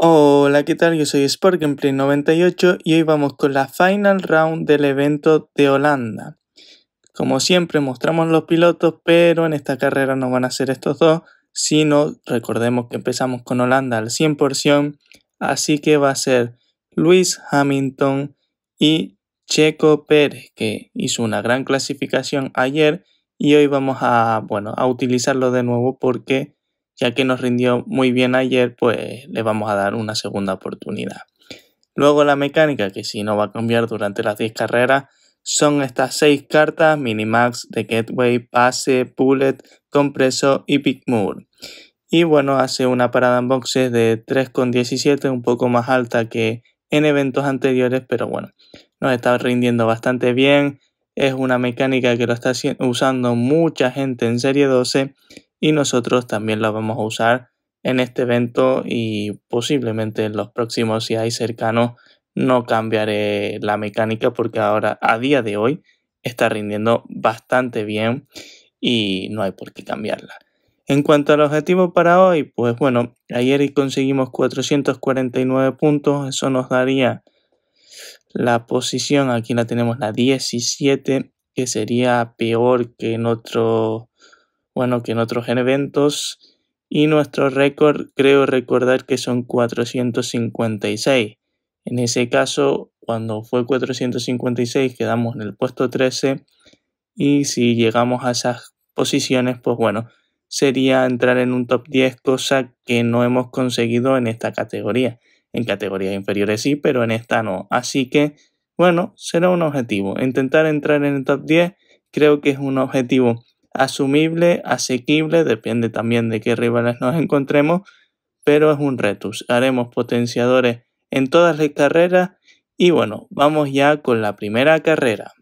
Hola, ¿qué tal? Yo soy SportGameplay98 y hoy vamos con la Final Round del evento de Holanda. Como siempre mostramos los pilotos, pero en esta carrera no van a ser estos dos, sino recordemos que empezamos con Holanda al 100%, así que va a ser Luis Hamilton y Checo Pérez, que hizo una gran clasificación ayer y hoy vamos a, bueno, a utilizarlo de nuevo porque ya que nos rindió muy bien ayer, pues le vamos a dar una segunda oportunidad. Luego la mecánica, que si no va a cambiar durante las 10 carreras, son estas 6 cartas, Minimax, The Gateway, Pase, Bullet, Compreso y Big Y bueno, hace una parada en boxes de 3,17, un poco más alta que en eventos anteriores, pero bueno, nos está rindiendo bastante bien. Es una mecánica que lo está usando mucha gente en Serie 12 y nosotros también la vamos a usar en este evento y posiblemente en los próximos si hay cercanos no cambiaré la mecánica porque ahora a día de hoy está rindiendo bastante bien y no hay por qué cambiarla. En cuanto al objetivo para hoy, pues bueno, ayer conseguimos 449 puntos, eso nos daría la posición, aquí la tenemos la 17, que sería peor que en otro bueno, que en otros eventos. Y nuestro récord, creo recordar que son 456. En ese caso, cuando fue 456, quedamos en el puesto 13. Y si llegamos a esas posiciones, pues bueno, sería entrar en un top 10, cosa que no hemos conseguido en esta categoría. En categorías inferiores sí, pero en esta no. Así que, bueno, será un objetivo. Intentar entrar en el top 10 creo que es un objetivo asumible, asequible, depende también de qué rivales nos encontremos, pero es un reto, Haremos potenciadores en todas las carreras y bueno, vamos ya con la primera carrera.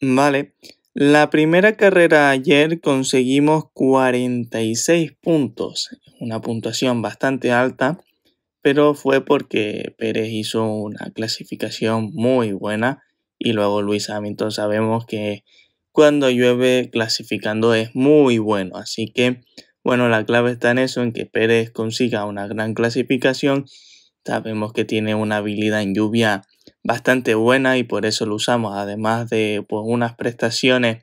Vale, la primera carrera ayer conseguimos 46 puntos, una puntuación bastante alta, pero fue porque Pérez hizo una clasificación muy buena y luego Luis Hamilton sabemos que cuando llueve clasificando es muy bueno. Así que, bueno, la clave está en eso, en que Pérez consiga una gran clasificación. Sabemos que tiene una habilidad en lluvia bastante buena y por eso lo usamos, además de pues, unas prestaciones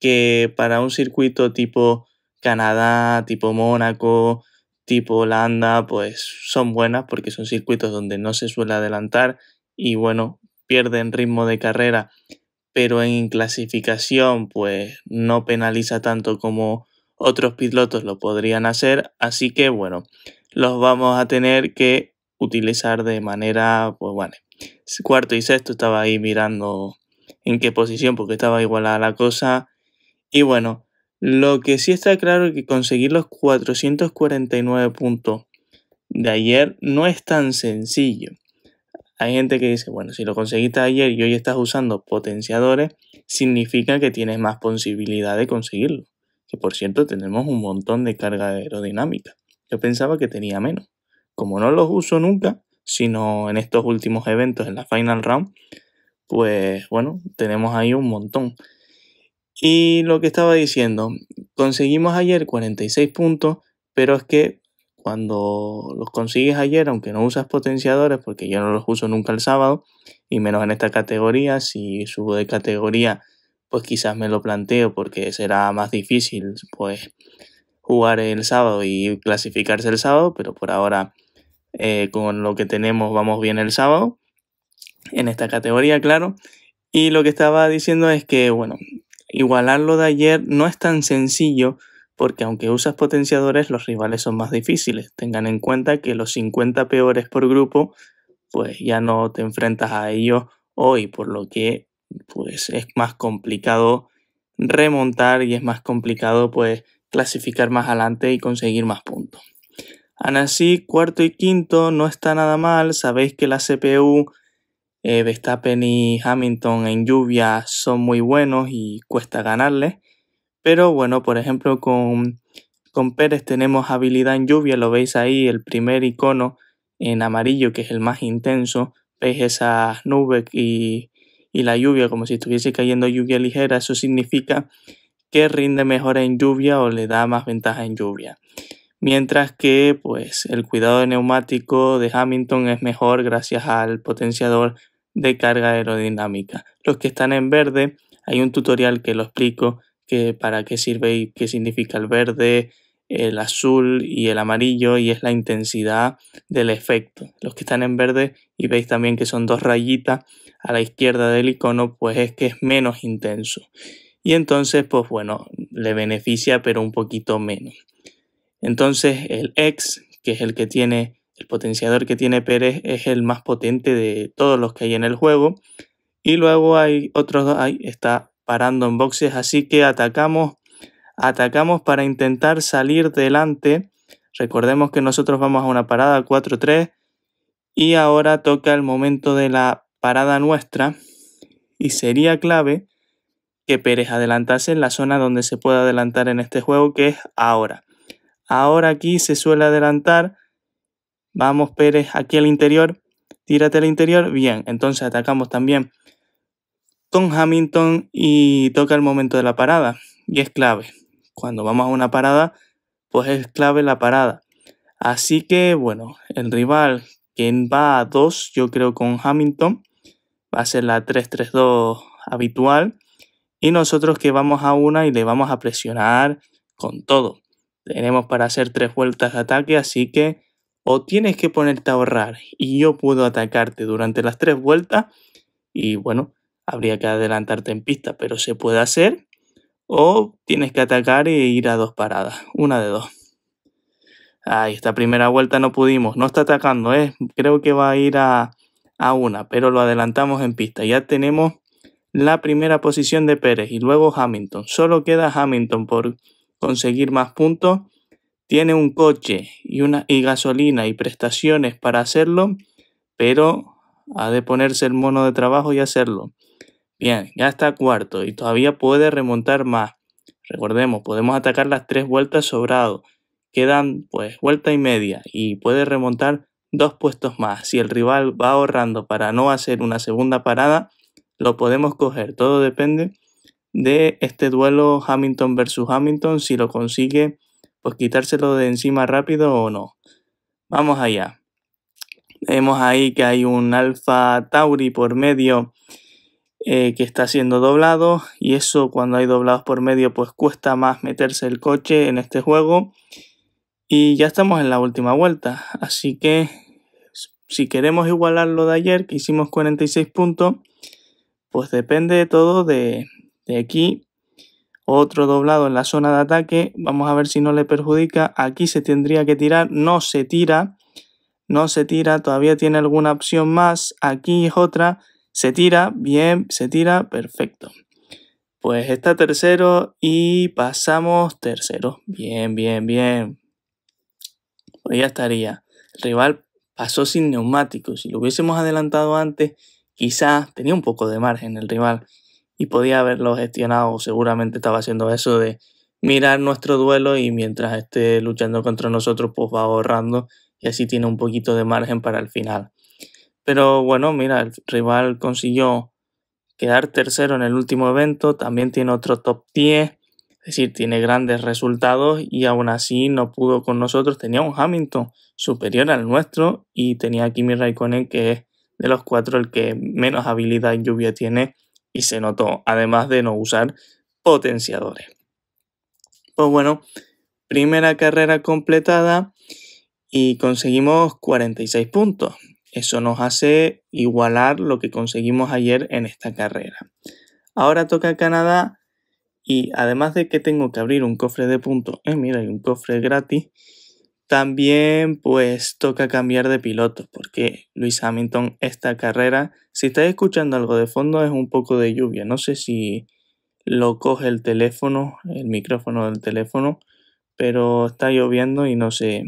que para un circuito tipo Canadá, tipo Mónaco, tipo Holanda, pues son buenas porque son circuitos donde no se suele adelantar y bueno, pierden ritmo de carrera pero en clasificación pues no penaliza tanto como otros pilotos lo podrían hacer, así que bueno, los vamos a tener que utilizar de manera, pues bueno, cuarto y sexto estaba ahí mirando en qué posición porque estaba igualada la cosa y bueno, lo que sí está claro es que conseguir los 449 puntos de ayer no es tan sencillo. Hay gente que dice, bueno, si lo conseguiste ayer y hoy estás usando potenciadores, significa que tienes más posibilidad de conseguirlo. Que por cierto, tenemos un montón de carga aerodinámica. Yo pensaba que tenía menos. Como no los uso nunca, sino en estos últimos eventos, en la final round, pues bueno, tenemos ahí un montón. Y lo que estaba diciendo, conseguimos ayer 46 puntos, pero es que cuando los consigues ayer, aunque no usas potenciadores, porque yo no los uso nunca el sábado, y menos en esta categoría, si subo de categoría, pues quizás me lo planteo porque será más difícil pues jugar el sábado y clasificarse el sábado, pero por ahora eh, con lo que tenemos vamos bien el sábado, en esta categoría, claro. Y lo que estaba diciendo es que, bueno, igualarlo de ayer no es tan sencillo porque aunque usas potenciadores los rivales son más difíciles. Tengan en cuenta que los 50 peores por grupo, pues ya no te enfrentas a ellos hoy, por lo que pues es más complicado remontar y es más complicado pues clasificar más adelante y conseguir más puntos. Ana cuarto y quinto no está nada mal. Sabéis que la CPU, eh, Verstappen y Hamilton en lluvia son muy buenos y cuesta ganarles. Pero bueno, por ejemplo, con, con Pérez tenemos habilidad en lluvia, lo veis ahí, el primer icono en amarillo, que es el más intenso. Veis esas nubes y, la lluvia como si estuviese cayendo lluvia ligera. Eso significa que rinde mejor en lluvia o le da más ventaja en lluvia. Mientras que pues, el cuidado de neumático de Hamilton es mejor gracias al potenciador de carga aerodinámica. Los que están en verde, hay un tutorial que lo explico que para qué sirve y qué significa el verde, el azul y el amarillo y es la intensidad del efecto. Los que están en verde y veis también que son dos rayitas a la izquierda del icono, pues es que es menos intenso. Y entonces, pues bueno, le beneficia pero un poquito menos. Entonces el X, que es el que tiene, el potenciador que tiene Pérez, es el más potente de todos los que hay en el juego. Y luego hay otros dos, ahí está parando en boxes. Así que atacamos, atacamos para intentar salir delante. Recordemos que nosotros vamos a una parada 4-3 y ahora toca el momento de la parada nuestra y sería clave que Pérez adelantase en la zona donde se puede adelantar en este juego que es ahora. Ahora aquí se suele adelantar. Vamos Pérez aquí al interior. Tírate al interior. Bien, entonces atacamos también con Hamilton y toca el momento de la parada. Y es clave. Cuando vamos a una parada, pues es clave la parada. Así que bueno, el rival que va a dos yo creo con Hamilton, va a ser la 3-3-2 habitual. Y nosotros que vamos a una y le vamos a presionar con todo. Tenemos para hacer tres vueltas de ataque, así que o tienes que ponerte a ahorrar y yo puedo atacarte durante las tres vueltas. Y bueno, habría que adelantarte en pista, pero se puede hacer. O tienes que atacar e ir a dos paradas, una de dos. Ahí, esta primera vuelta no pudimos, no está atacando, ¿eh? creo que va a ir a, a una, pero lo adelantamos en pista. Ya tenemos la primera posición de Pérez y luego Hamilton. Solo queda Hamilton por conseguir más puntos. Tiene un coche y, una, y gasolina y prestaciones para hacerlo, pero ha de ponerse el mono de trabajo y hacerlo. Bien, ya está cuarto y todavía puede remontar más. Recordemos, podemos atacar las tres vueltas sobrado. Quedan pues vuelta y media y puede remontar dos puestos más. Si el rival va ahorrando para no hacer una segunda parada, lo podemos coger. Todo depende de este duelo Hamilton versus Hamilton, si lo consigue, pues quitárselo de encima rápido o no. Vamos allá. Vemos ahí que hay un Alfa Tauri por medio eh, que está siendo doblado y eso cuando hay doblados por medio pues cuesta más meterse el coche en este juego y ya estamos en la última vuelta así que si queremos igualar lo de ayer que hicimos 46 puntos pues depende de todo de, de aquí otro doblado en la zona de ataque vamos a ver si no le perjudica aquí se tendría que tirar no se tira no se tira todavía tiene alguna opción más aquí es otra se tira, bien, se tira, perfecto. Pues está tercero y pasamos tercero. Bien, bien, bien. Pues ya estaría. El rival pasó sin neumático. Si lo hubiésemos adelantado antes, quizás tenía un poco de margen el rival y podía haberlo gestionado. Seguramente estaba haciendo eso de mirar nuestro duelo y mientras esté luchando contra nosotros, pues va ahorrando y así tiene un poquito de margen para el final. Pero bueno, mira, el rival consiguió quedar tercero en el último evento, también tiene otro top 10, es decir, tiene grandes resultados y aún así no pudo con nosotros. Tenía un Hamilton superior al nuestro y tenía a Kimi Raikkonen, que es de los cuatro el que menos habilidad en lluvia tiene y se notó, además de no usar potenciadores. Pues bueno, primera carrera completada y conseguimos 46 puntos. Eso nos hace igualar lo que conseguimos ayer en esta carrera. Ahora toca Canadá y además de que tengo que abrir un cofre de puntos, eh, mira, hay un cofre gratis, también pues toca cambiar de piloto porque Luis Hamilton esta carrera, si estáis escuchando algo de fondo es un poco de lluvia, no sé si lo coge el teléfono, el micrófono del teléfono, pero está lloviendo y no sé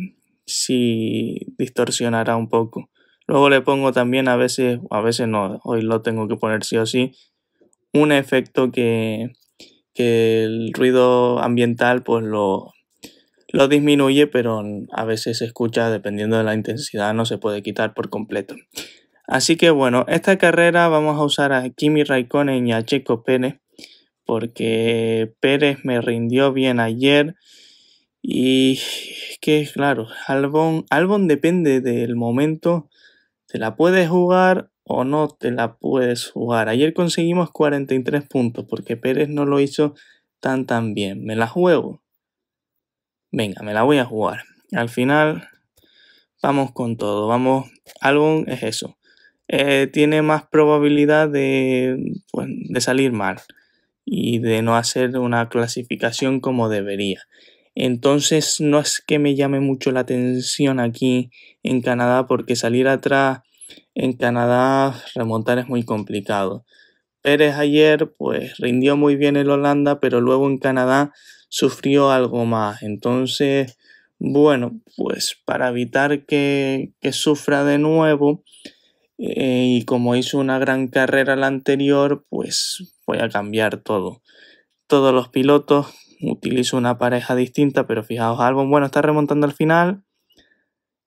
si distorsionará un poco. Luego le pongo también, a veces, a veces no, hoy lo tengo que poner sí o sí, un efecto que, el ruido ambiental pues lo, lo disminuye, pero a veces se escucha dependiendo de la intensidad, no se puede quitar por completo. Así que bueno, esta carrera vamos a usar a Kimi Raikkonen y a Checo Pérez, porque Pérez me rindió bien ayer. Y que claro, Albon, Albon depende del momento te la puedes jugar o no te la puedes jugar. Ayer conseguimos 43 puntos porque Pérez no lo hizo tan tan bien. ¿Me la juego? Venga, me la voy a jugar. Al final vamos con todo. Vamos, álbum es eso. Eh, tiene más probabilidad de, pues, de salir mal y de no hacer una clasificación como debería. Entonces no es que me llame mucho la atención aquí en Canadá porque salir atrás en Canadá remontar es muy complicado. Pérez ayer pues rindió muy bien en Holanda pero luego en Canadá sufrió algo más. Entonces bueno pues para evitar que, que sufra de nuevo eh, y como hizo una gran carrera la anterior pues voy a cambiar todo. Todos los pilotos utilizo una pareja distinta, pero fijaos, Albon, bueno, está remontando al final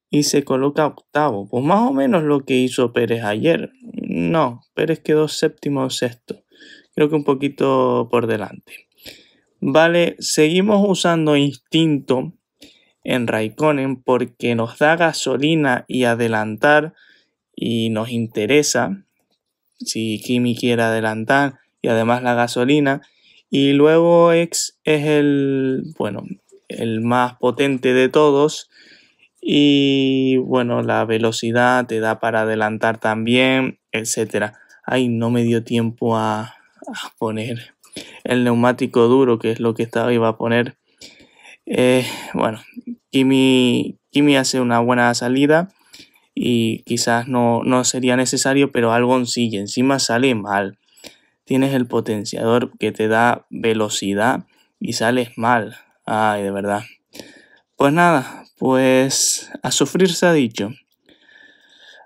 y se coloca octavo. Pues más o menos lo que hizo Pérez ayer. No, Pérez quedó séptimo o sexto. Creo que un poquito por delante. Vale, seguimos usando instinto en Raikkonen porque nos da gasolina y adelantar y nos interesa si Kimi quiere adelantar y además la gasolina y luego X es el, bueno, el más potente de todos. Y bueno, la velocidad te da para adelantar también, etc. Ay, no me dio tiempo a, poner el neumático duro, que es lo que estaba iba a poner. Eh, bueno, Kimi, Kimi hace una buena salida y quizás no, no sería necesario, pero algo sí, y encima sale mal tienes el potenciador que te da velocidad y sales mal. Ay, de verdad. Pues nada, pues a sufrir se ha dicho.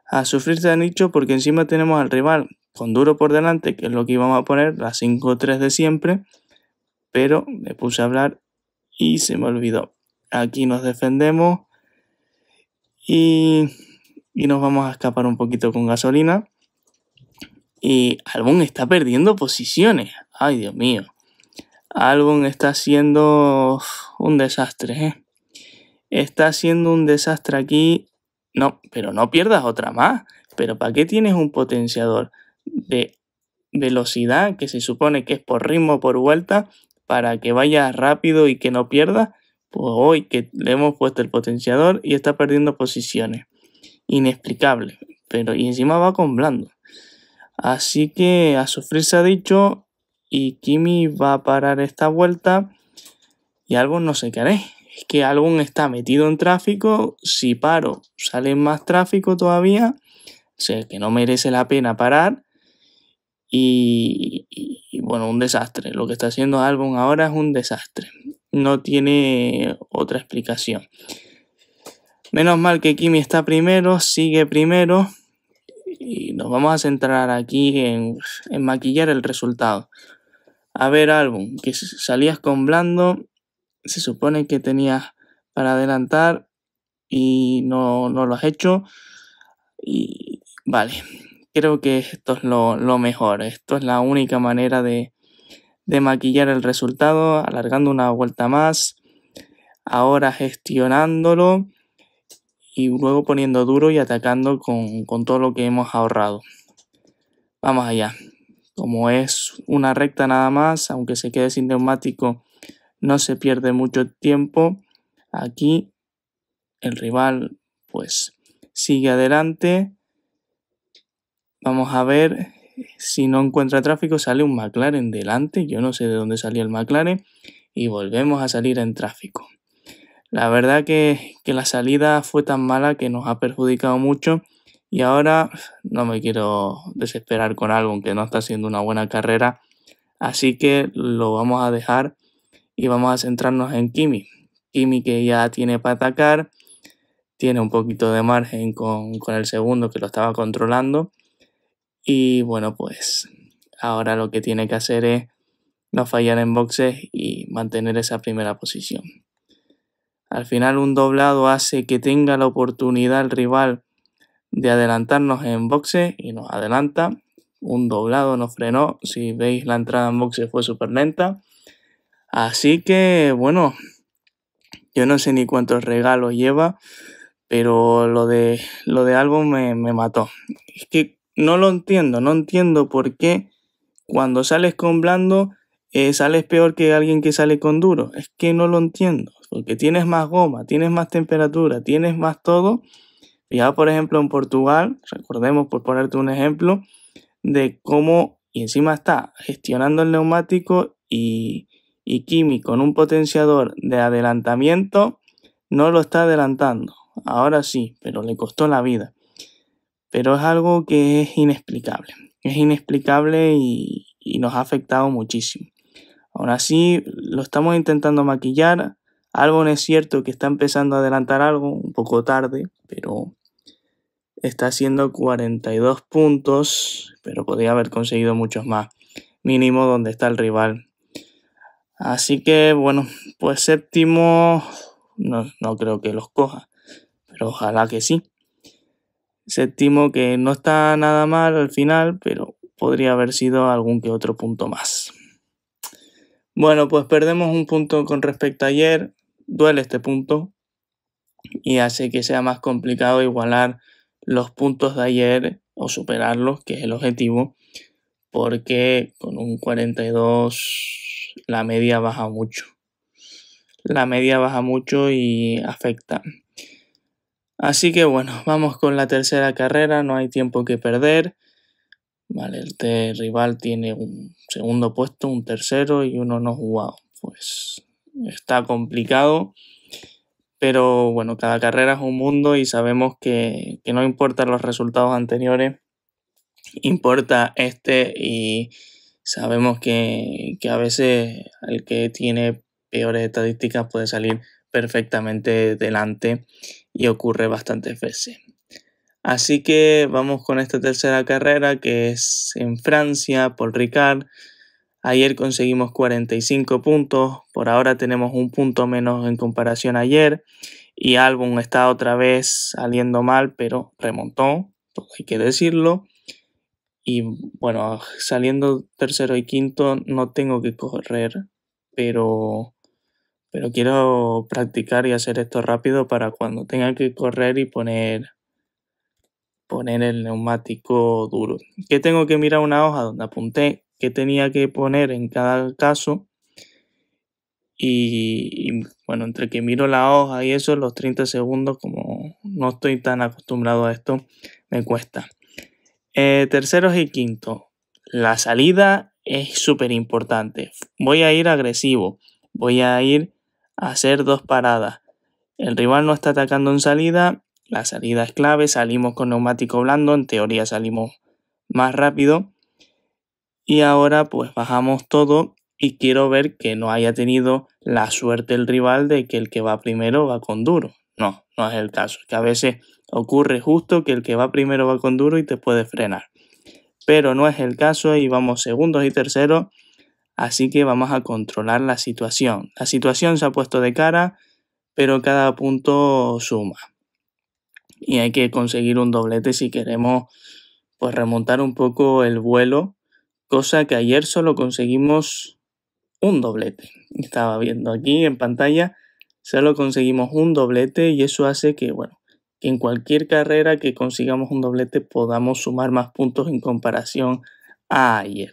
A sufrir se ha dicho porque encima tenemos al rival con duro por delante, que es lo que íbamos a poner, las 5-3 de siempre. Pero me puse a hablar y se me olvidó. Aquí nos defendemos y, y nos vamos a escapar un poquito con gasolina. Y Albon está perdiendo posiciones. Ay, Dios mío. Albon está haciendo un desastre. ¿eh? Está haciendo un desastre aquí. No, pero no pierdas otra más. Pero ¿para qué tienes un potenciador de velocidad que se supone que es por ritmo, por vuelta, para que vaya rápido y que no pierda? Pues hoy que le hemos puesto el potenciador y está perdiendo posiciones. Inexplicable. Pero y encima va con blando. Así que a sufrir se ha dicho y Kimi va a parar esta vuelta y algo no sé qué haré. Es que Albon está metido en tráfico, si paro sale más tráfico todavía, o sea que no merece la pena parar. Y, y, bueno, un desastre. Lo que está haciendo Albon ahora es un desastre. No tiene otra explicación. Menos mal que Kimi está primero, sigue primero, y nos vamos a centrar aquí en, maquillar el resultado. A ver, álbum, que salías con blando, se supone que tenías para adelantar y no, lo has hecho. Y vale, creo que esto es lo, mejor. Esto es la única manera de, de maquillar el resultado, alargando una vuelta más, ahora gestionándolo y luego poniendo duro y atacando con, todo lo que hemos ahorrado. Vamos allá. Como es una recta nada más, aunque se quede sin neumático, no se pierde mucho tiempo. Aquí el rival pues sigue adelante. Vamos a ver si no encuentra tráfico, sale un McLaren delante. Yo no sé de dónde salía el McLaren. Y volvemos a salir en tráfico. La verdad que, la salida fue tan mala que nos ha perjudicado mucho y ahora no me quiero desesperar con algo, aunque no está siendo una buena carrera. Así que lo vamos a dejar y vamos a centrarnos en Kimi. Kimi que ya tiene para atacar, tiene un poquito de margen con, con el segundo que lo estaba controlando. Y bueno, pues ahora lo que tiene que hacer es no fallar en boxes y mantener esa primera posición. Al final un doblado hace que tenga la oportunidad el rival de adelantarnos en boxe y nos adelanta. Un doblado nos frenó. Si veis la entrada en boxe fue súper lenta. Así que bueno, yo no sé ni cuántos regalos lleva, pero lo de, lo de álbum me, me mató. Es que no lo entiendo, no entiendo por qué cuando sales con blando eh, sales peor que alguien que sale con duro. Es que no lo entiendo, porque tienes más goma, tienes más temperatura, tienes más todo. Ya, por ejemplo, en Portugal, recordemos por ponerte un ejemplo, de cómo, y encima está gestionando el neumático y, Kimi con un potenciador de adelantamiento, no lo está adelantando. Ahora sí, pero le costó la vida. Pero es algo que es inexplicable. Es inexplicable y nos ha afectado muchísimo. Aún así, lo estamos intentando maquillar. no es cierto que está empezando a adelantar algo, un poco tarde, pero está haciendo 42 puntos, pero podría haber conseguido muchos más. Mínimo donde está el rival. Así que bueno, pues séptimo no creo que los coja, pero ojalá que sí. Séptimo que no está nada mal al final, pero podría haber sido algún que otro punto más. Bueno, pues perdemos un punto con respecto a ayer, duele este punto y hace que sea más complicado igualar los puntos de ayer o superarlos, que es el objetivo, porque con un 42 la media baja mucho. La media baja mucho y afecta. Así que bueno, vamos con la tercera carrera, no hay tiempo que perder. Vale, el rival tiene un segundo puesto, un tercero y uno no jugado. Pues está complicado, pero bueno, cada carrera es un mundo y sabemos que, no importan los resultados anteriores, importa este y sabemos que, que a veces el que tiene peores estadísticas puede salir perfectamente delante y ocurre bastantes veces. Así que vamos con esta tercera carrera que es en Francia, por Ricard. Ayer conseguimos 45 puntos, por ahora tenemos un punto menos en comparación ayer y Albon está otra vez saliendo mal, pero remontó, hay que decirlo. Y bueno, saliendo tercero y quinto no tengo que correr, pero, pero quiero practicar y hacer esto rápido para cuando tenga que correr y poner poner el neumático duro. Que tengo que mirar una hoja donde apunté que tenía que poner en cada caso. Y, bueno, entre que miro la hoja y eso, los 30 segundos, como no estoy tan acostumbrado a esto, me cuesta. Eh, terceros y quinto. La salida es súper importante. Voy a ir agresivo. Voy a ir a hacer dos paradas. El rival no está atacando en salida la salida es clave, salimos con neumático blando, en teoría salimos más rápido. Y ahora pues bajamos todo y quiero ver que no haya tenido la suerte el rival de que el que va primero va con duro. No, no es el caso. Que a veces ocurre justo que el que va primero va con duro y te puede frenar. Pero no es el caso y vamos segundos y terceros. Así que vamos a controlar la situación. La situación se ha puesto de cara, pero cada punto suma y hay que conseguir un doblete si queremos pues remontar un poco el vuelo, cosa que ayer solo conseguimos un doblete. Estaba viendo aquí en pantalla, solo conseguimos un doblete y eso hace que, bueno, que en cualquier carrera que consigamos un doblete podamos sumar más puntos en comparación a ayer.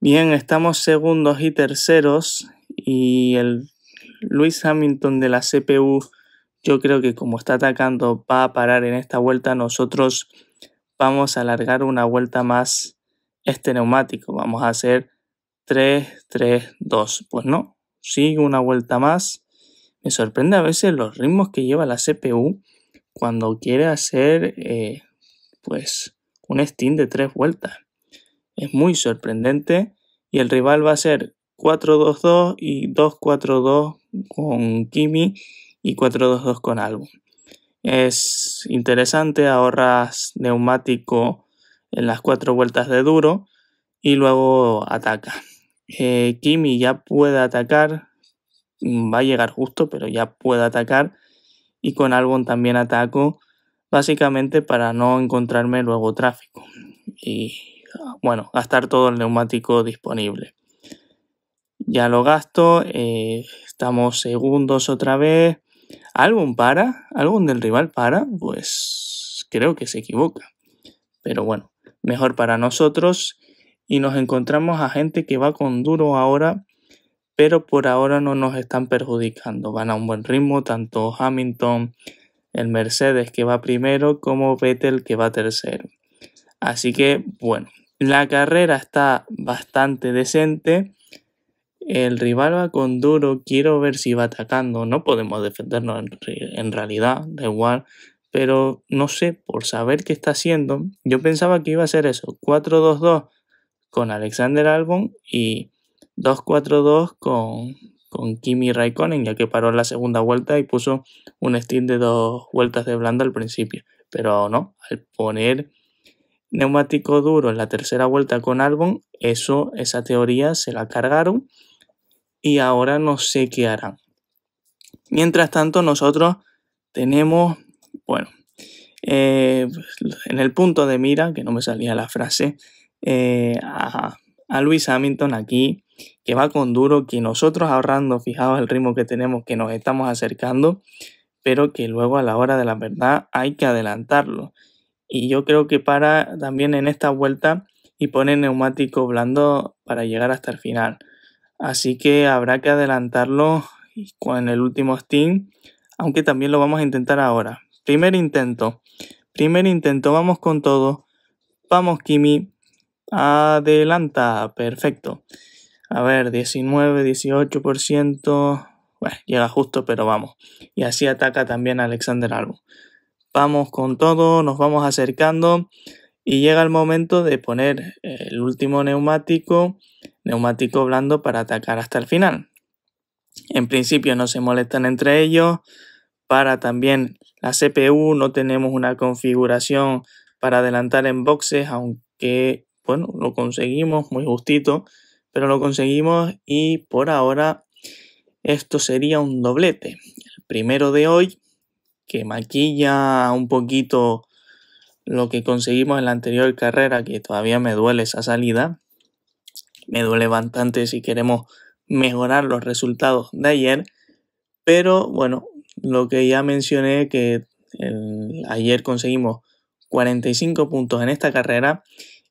Bien, estamos segundos y terceros y el Luis Hamilton de la CPU yo creo que como está atacando, va a parar en esta vuelta. Nosotros vamos a alargar una vuelta más este neumático. Vamos a hacer 3, 3, 2. Pues no, sigue una vuelta más. Me sorprende a veces los ritmos que lleva la CPU cuando quiere hacer eh, pues un Steam de 3 vueltas. Es muy sorprendente y el rival va a ser 4-2-2 y 2-4-2 con Kimi y 422 con algo Es interesante, ahorras neumático en las cuatro vueltas de duro y luego ataca. Eh, Kimi ya puede atacar, mm, va a llegar justo, pero ya puede atacar. Y con algo también ataco, básicamente para no encontrarme luego tráfico. Y bueno, gastar todo el neumático disponible. Ya lo gasto, eh, estamos segundos otra vez. ¿Algún para? ¿Algún del rival para? Pues creo que se equivoca. Pero bueno, mejor para nosotros. Y nos encontramos a gente que va con duro ahora, pero por ahora no nos están perjudicando. Van a un buen ritmo, tanto Hamilton, el Mercedes que va primero, como Vettel que va tercero. Así que bueno, la carrera está bastante decente el rival va con duro, quiero ver si va atacando. No podemos defendernos en, realidad, da igual. Pero no sé, por saber qué está haciendo, yo pensaba que iba a ser eso: 4-2-2 con Alexander Albon y 2-4-2 con, con Kimi Raikkonen, ya que paró en la segunda vuelta y puso un stint de dos vueltas de blando al principio. Pero no, al poner neumático duro en la tercera vuelta con Albon, eso, esa teoría se la cargaron y ahora no sé qué harán. Mientras tanto, nosotros tenemos, bueno, eh, en el punto de mira, que no me salía la frase, eh, a, a Luis Hamilton aquí, que va con duro, que nosotros ahorrando, fijaos el ritmo que tenemos, que nos estamos acercando, pero que luego a la hora de la verdad hay que adelantarlo. Y yo creo que para también en esta vuelta y poner neumático blando para llegar hasta el final. Así que habrá que adelantarlo con el último Steam, aunque también lo vamos a intentar ahora. Primer intento. Primer intento, vamos con todo. Vamos, Kimi. Adelanta, perfecto. A ver, 19, 18%. Bueno, llega justo, pero vamos. Y así ataca también Alexander Albu. Vamos con todo, nos vamos acercando. Y llega el momento de poner el último neumático neumático blando para atacar hasta el final. En principio no se molestan entre ellos. Para también la CPU no tenemos una configuración para adelantar en boxes, aunque bueno, lo conseguimos muy justito, pero lo conseguimos y por ahora esto sería un doblete. El primero de hoy que maquilla un poquito lo que conseguimos en la anterior carrera, que todavía me duele esa salida, me duele bastante si queremos mejorar los resultados de ayer. Pero bueno, lo que ya mencioné que ayer conseguimos 45 puntos en esta carrera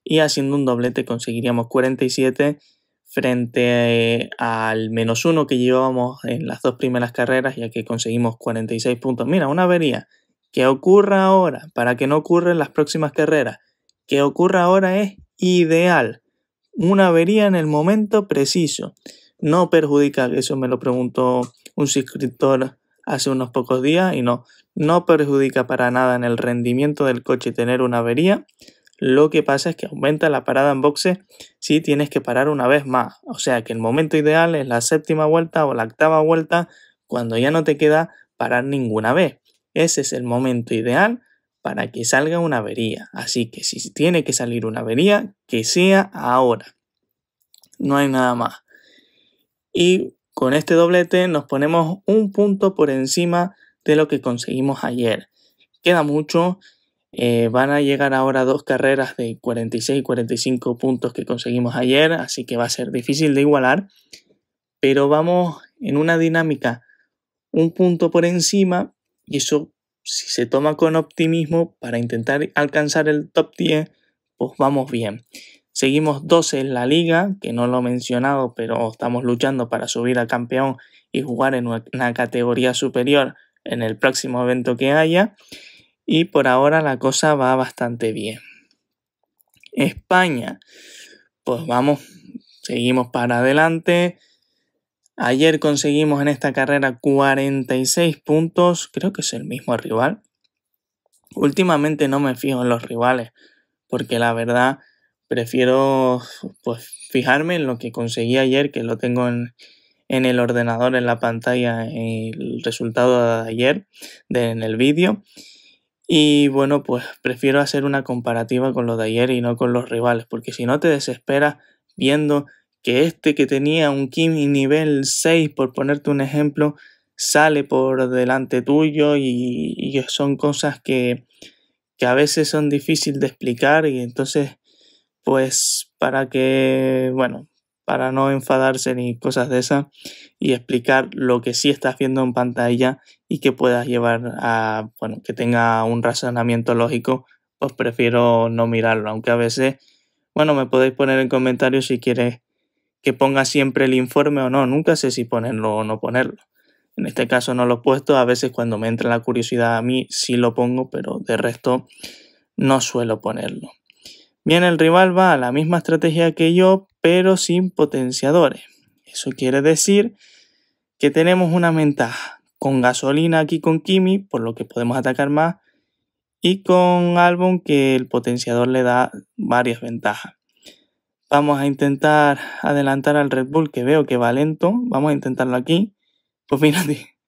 y haciendo un doblete conseguiríamos 47 frente eh, al menos uno que llevábamos en las dos primeras carreras ya que conseguimos 46 puntos. Mira, una avería. que ocurra ahora? Para que no ocurra en las próximas carreras. Que ocurra ahora es ideal una avería en el momento preciso. No perjudica, eso me lo preguntó un suscriptor hace unos pocos días y no, no perjudica para nada en el rendimiento del coche tener una avería. Lo que pasa es que aumenta la parada en boxe si tienes que parar una vez más. O sea que el momento ideal es la séptima vuelta o la octava vuelta cuando ya no te queda parar ninguna vez. Ese es el momento ideal para que salga una avería. Así que si tiene que salir una avería, que sea ahora. No hay nada más. Y con este doblete nos ponemos un punto por encima de lo que conseguimos ayer. Queda mucho. Eh, van a llegar ahora dos carreras de 46 y 45 puntos que conseguimos ayer, así que va a ser difícil de igualar. Pero vamos en una dinámica un punto por encima y eso si se toma con optimismo para intentar alcanzar el top 10, pues vamos bien. Seguimos 12 en la liga, que no lo he mencionado, pero estamos luchando para subir a campeón y jugar en una categoría superior en el próximo evento que haya. Y por ahora la cosa va bastante bien. España, pues vamos, seguimos para adelante. Ayer conseguimos en esta carrera 46 puntos, creo que es el mismo rival. Últimamente no me fijo en los rivales, porque la verdad prefiero pues, fijarme en lo que conseguí ayer, que lo tengo en, el ordenador, en la pantalla, el resultado de ayer en el vídeo. Y bueno, pues prefiero hacer una comparativa con lo de ayer y no con los rivales, porque si no te desesperas viendo que este que tenía un y nivel 6, por ponerte un ejemplo, sale por delante tuyo y, son cosas que, que a veces son difíciles de explicar y entonces pues para que bueno para no enfadarse ni cosas de esas y explicar lo que sí estás viendo en pantalla y que puedas llevar a bueno que tenga un razonamiento lógico pues prefiero no mirarlo aunque a veces bueno me podéis poner en comentarios si quieres que ponga siempre el informe o no, nunca sé si ponerlo o no ponerlo. En este caso no lo he puesto, a veces cuando me entra la curiosidad a mí sí lo pongo, pero de resto no suelo ponerlo. Bien, el rival va a la misma estrategia que yo, pero sin potenciadores. Eso quiere decir que tenemos una ventaja con gasolina aquí con Kimi, por lo que podemos atacar más, y con álbum que el potenciador le da varias ventajas. Vamos a intentar adelantar al Red Bull, que veo que va lento. Vamos a intentarlo aquí. Pues mira,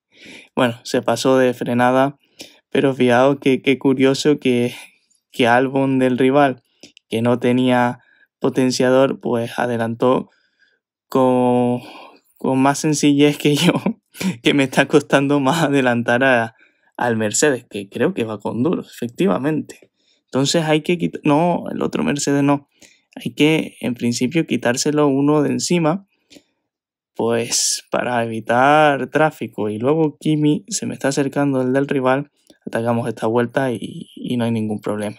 Bueno, se pasó de frenada. Pero fijaos que qué curioso que, que Albon del rival, que no tenía potenciador, pues adelantó con, más sencillez que yo, que me está costando más adelantar al Mercedes, que creo que va con duro, efectivamente. Entonces hay que quitar... No, el otro Mercedes no hay que en principio quitárselo uno de encima, pues para evitar tráfico. Y luego Kimi se me está acercando el del rival, atacamos esta vuelta y, no hay ningún problema.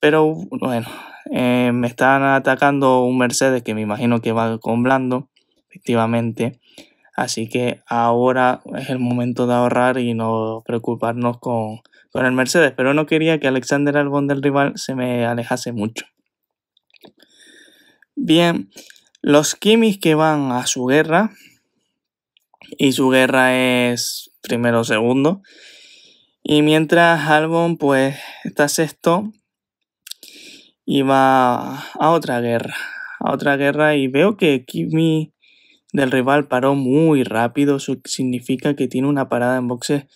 Pero bueno, eh, me están atacando un Mercedes que me imagino que va con blando, efectivamente. Así que ahora es el momento de ahorrar y no preocuparnos con, con el Mercedes. Pero no quería que Alexander Albon del rival se me alejase mucho. Bien, los Kimis que van a su guerra, y su guerra es primero o segundo, y mientras Albon pues está sexto y va a otra guerra, a otra guerra y veo que Kimi del rival paró muy rápido, eso significa que tiene una parada en boxes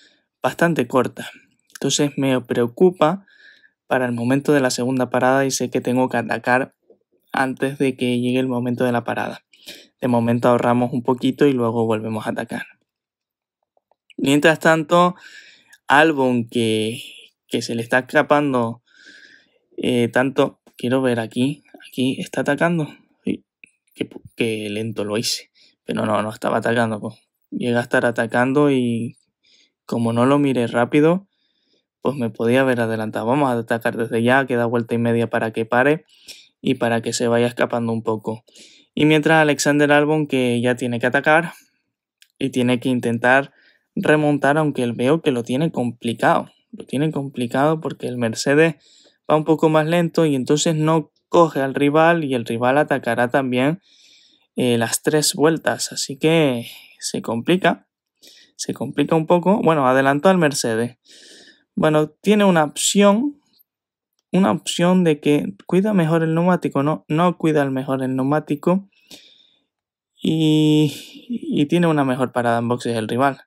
bastante corta. Entonces me preocupa para el momento de la segunda parada y sé que tengo que atacar antes de que llegue el momento de la parada. De momento ahorramos un poquito y luego volvemos a atacar. Mientras tanto, Albon que, se le está escapando eh, tanto, quiero ver aquí, aquí está atacando. que qué, lento lo hice, pero no, no estaba atacando. Pues. Llega a estar atacando y como no lo miré rápido, pues me podía haber adelantado. Vamos a atacar desde ya, queda vuelta y media para que pare y para que se vaya escapando un poco. Y mientras Alexander Albon que ya tiene que atacar y tiene que intentar remontar aunque él veo que lo tiene complicado. Lo tiene complicado porque el Mercedes va un poco más lento y entonces no coge al rival y el rival atacará también eh, las tres vueltas. Así que se complica. Se complica un poco. Bueno, adelantó al Mercedes. Bueno, tiene una opción una opción de que cuida mejor el neumático, no, no cuida el mejor el neumático y, tiene una mejor parada en boxes el rival.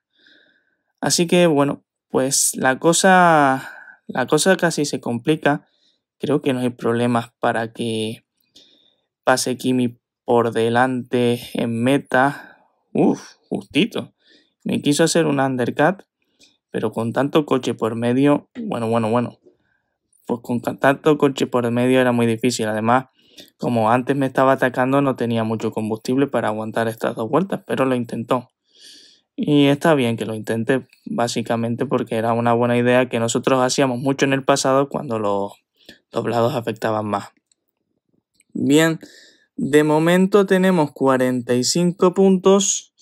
Así que bueno, pues la cosa, la cosa casi se complica. Creo que no hay problemas para que pase Kimi por delante en meta. Uf, justito. Me quiso hacer un undercut, pero con tanto coche por medio, bueno, bueno, bueno pues con tanto coche por el medio era muy difícil. Además, como antes me estaba atacando, no tenía mucho combustible para aguantar estas dos vueltas, pero lo intentó. Y está bien que lo intente, básicamente porque era una buena idea que nosotros hacíamos mucho en el pasado cuando los doblados afectaban más. Bien, de momento tenemos 45 puntos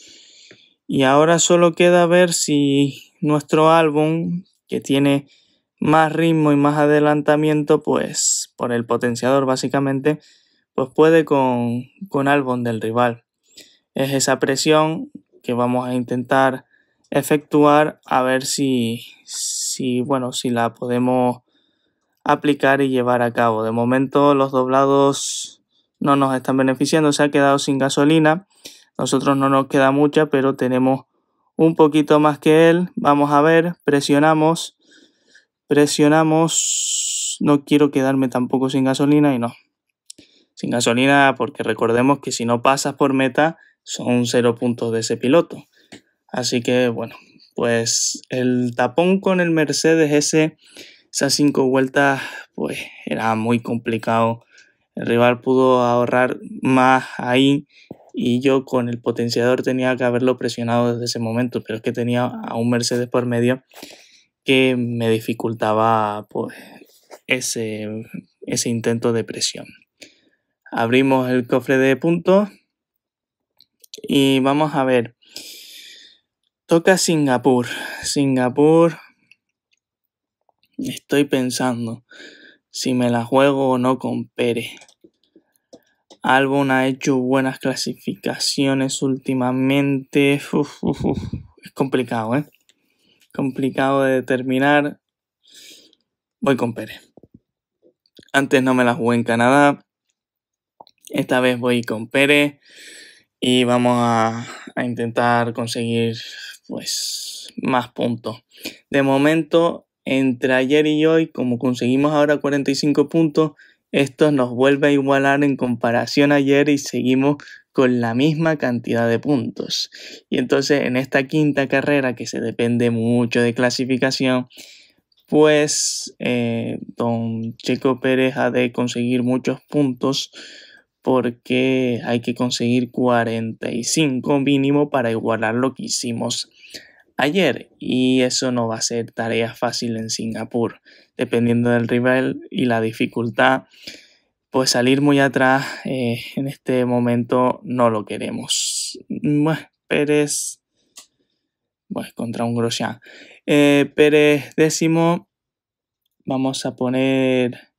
y ahora solo queda ver si nuestro álbum, que tiene más ritmo y más adelantamiento, pues por el potenciador básicamente, pues puede con, con del rival. Es esa presión que vamos a intentar efectuar a ver si, si, bueno, si la podemos aplicar y llevar a cabo. De momento los doblados no nos están beneficiando, se ha quedado sin gasolina. Nosotros no nos queda mucha, pero tenemos un poquito más que él. Vamos a ver, presionamos Presionamos, no quiero quedarme tampoco sin gasolina y no. Sin gasolina porque recordemos que si no pasas por meta son 0 puntos de ese piloto. Así que bueno, pues el tapón con el Mercedes ese, esas 5 vueltas, pues era muy complicado. El rival pudo ahorrar más ahí y yo con el potenciador tenía que haberlo presionado desde ese momento, pero es que tenía a un Mercedes por medio que me dificultaba pues, ese, ese intento de presión. Abrimos el cofre de puntos y vamos a ver. Toca Singapur. Singapur. Estoy pensando si me la juego o no con Pere Albon ha hecho buenas clasificaciones últimamente. Es complicado, ¿eh? complicado de determinar. Voy con Pérez. Antes no me la jugué en Canadá. Esta vez voy con Pérez. Y vamos a, intentar conseguir pues más puntos. De momento, entre ayer y hoy, como conseguimos ahora 45 puntos, esto nos vuelve a igualar en comparación a ayer y seguimos con la misma cantidad de puntos. Y entonces en esta quinta carrera, que se depende mucho de clasificación, pues eh, don Checo Pérez ha de conseguir muchos puntos porque hay que conseguir 45 mínimo para igualar lo que hicimos ayer y eso no va a ser tarea fácil en Singapur, dependiendo del rival y la dificultad pues salir muy atrás eh, en este momento no lo queremos. Bueno, Pérez, bueno, contra un Grosjean. Eh, Pérez décimo, vamos a poner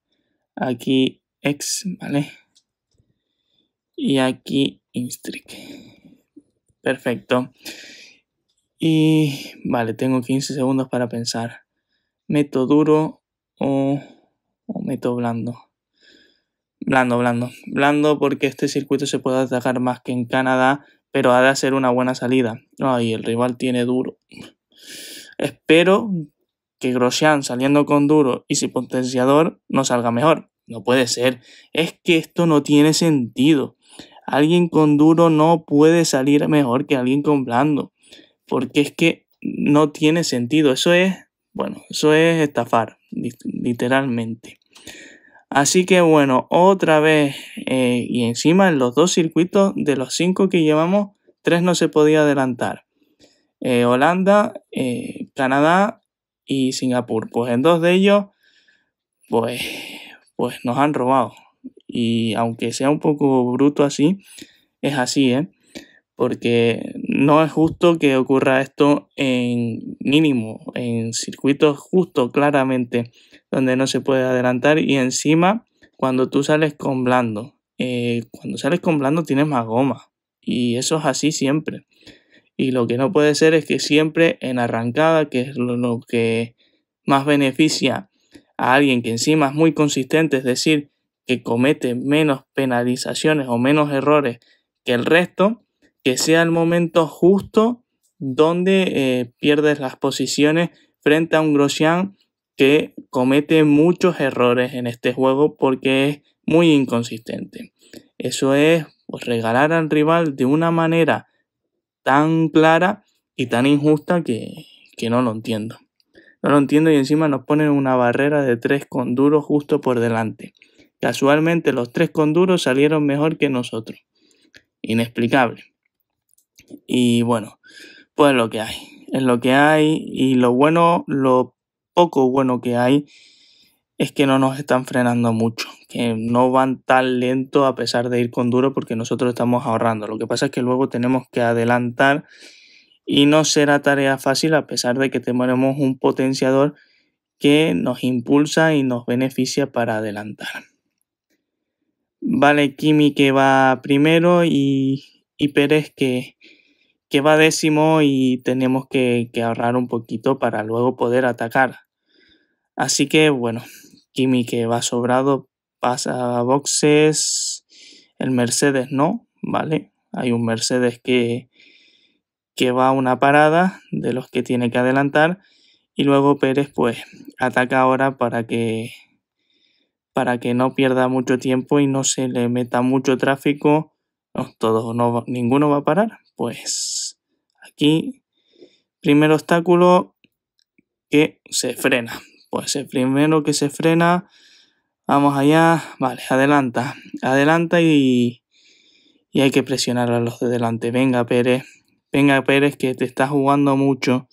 aquí X, ¿vale? Y aquí Instric. Perfecto. Y vale, tengo 15 segundos para pensar. ¿Meto duro o meto blando? Blando, blando. Blando porque este circuito se puede atacar más que en Canadá, pero ha de hacer una buena salida. Ay, el rival tiene duro. Espero que Grosjean saliendo con duro y sin potenciador no salga mejor. No puede ser. Es que esto no tiene sentido. Alguien con duro no puede salir mejor que alguien con blando. Porque es que no tiene sentido. Eso es, bueno, eso es estafar, literalmente. Así que bueno, otra vez eh, y encima en los dos circuitos de los cinco que llevamos, tres no se podía adelantar. Eh, Holanda, eh, Canadá y Singapur. Pues en dos de ellos, pues, pues nos han robado. Y aunque sea un poco bruto así, es así, ¿eh? Porque no es justo que ocurra esto en mínimo, en circuitos justos, claramente donde no se puede adelantar y encima cuando tú sales con blando, eh, cuando sales con blando tienes más goma y eso es así siempre. Y lo que no puede ser es que siempre en arrancada, que es lo, que más beneficia a alguien que encima es muy consistente, es decir, que comete menos penalizaciones o menos errores que el resto, que sea el momento justo donde eh, pierdes las posiciones frente a un Grosjean que comete muchos errores en este juego porque es muy inconsistente. Eso es pues, regalar al rival de una manera tan clara y tan injusta que, que no lo entiendo. No lo entiendo y encima nos ponen una barrera de tres con duros justo por delante. Casualmente los tres con duros salieron mejor que nosotros. Inexplicable. Y bueno, pues lo que hay. Es lo que hay y lo bueno, lo poco bueno que hay es que no nos están frenando mucho, que no van tan lento a pesar de ir con duro porque nosotros estamos ahorrando. Lo que pasa es que luego tenemos que adelantar y no será tarea fácil a pesar de que tenemos un potenciador que nos impulsa y nos beneficia para adelantar. Vale, Kimi que va primero y, Pérez que, va décimo y tenemos que ahorrar un poquito para luego poder atacar Así que bueno, Kimi que va sobrado pasa a boxes, el Mercedes no, ¿vale? Hay un Mercedes que, que va a una parada de los que tiene que adelantar y luego Pérez pues ataca ahora para que para que no pierda mucho tiempo y no se le meta mucho tráfico. no, ninguno va a parar. Pues aquí, primer obstáculo que se frena, pues el eh, primero que se frena, vamos allá, vale, adelanta, adelanta y, hay que presionar a los de delante. Venga Pérez, venga Pérez que te está jugando mucho.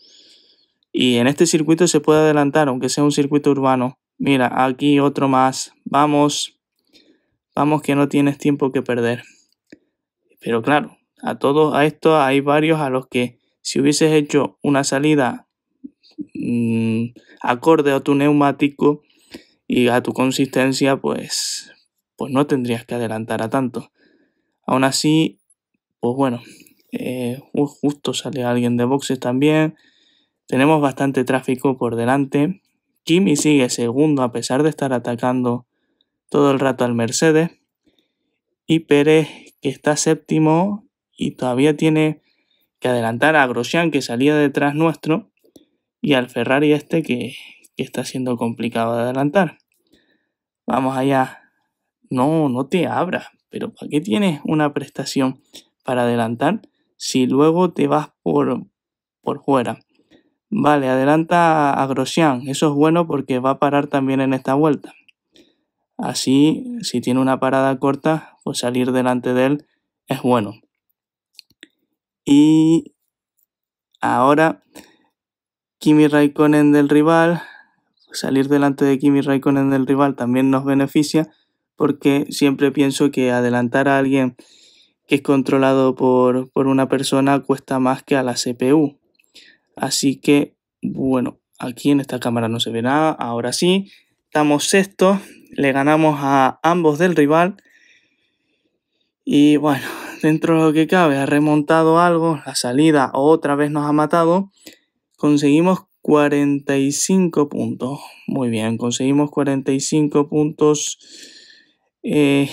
Y en este circuito se puede adelantar, aunque sea un circuito urbano. Mira, aquí otro más. Vamos, vamos que no tienes tiempo que perder. Pero claro, a todos a esto hay varios a los que si hubieses hecho una salida Mm, acorde a tu neumático y a tu consistencia, pues, pues no tendrías que adelantar a tanto. Aún así, pues bueno, eh, justo sale alguien de boxes también. Tenemos bastante tráfico por delante. Kimi sigue segundo a pesar de estar atacando todo el rato al Mercedes. Y Pérez, que está séptimo y todavía tiene que adelantar a Grosjean, que salía detrás nuestro y al Ferrari este que, está siendo complicado de adelantar. Vamos allá. No, no te abra. Pero ¿para qué tienes una prestación para adelantar si luego te vas por, por fuera? Vale, adelanta a Grosjean. Eso es bueno porque va a parar también en esta vuelta. Así, si tiene una parada corta, pues salir delante de él es bueno. Y ahora Kimi Raikkonen del rival, salir delante de Kimi Raikkonen del rival también nos beneficia porque siempre pienso que adelantar a alguien que es controlado por, por una persona cuesta más que a la CPU. Así que, bueno, aquí en esta cámara no se ve nada, ahora sí, estamos sexto, le ganamos a ambos del rival y bueno, dentro de lo que cabe ha remontado algo, la salida otra vez nos ha matado Conseguimos 45 puntos. Muy bien, conseguimos 45 puntos. Eh,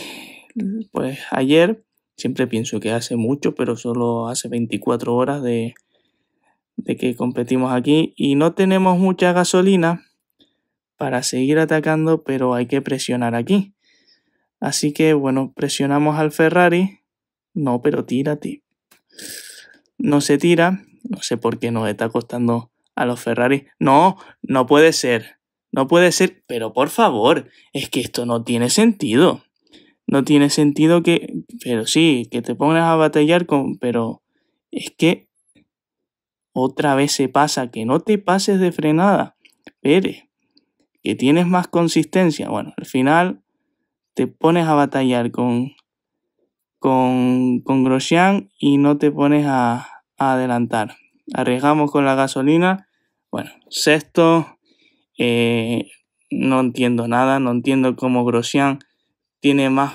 pues ayer, siempre pienso que hace mucho, pero solo hace 24 horas de, de que competimos aquí. Y no tenemos mucha gasolina para seguir atacando, pero hay que presionar aquí. Así que bueno, presionamos al Ferrari. No, pero tírate. No se tira. No sé por qué nos está costando a los Ferrari. No, no puede ser. No puede ser. Pero por favor, es que esto no tiene sentido. No tiene sentido que. Pero sí, que te pones a batallar con. Pero es que. Otra vez se pasa. Que no te pases de frenada. pere Que tienes más consistencia. Bueno, al final te pones a batallar con. Con, con Grosjean y no te pones a, adelantar. Arriesgamos con la gasolina. Bueno, sexto. Eh, no entiendo nada, no entiendo cómo Grosian tiene más,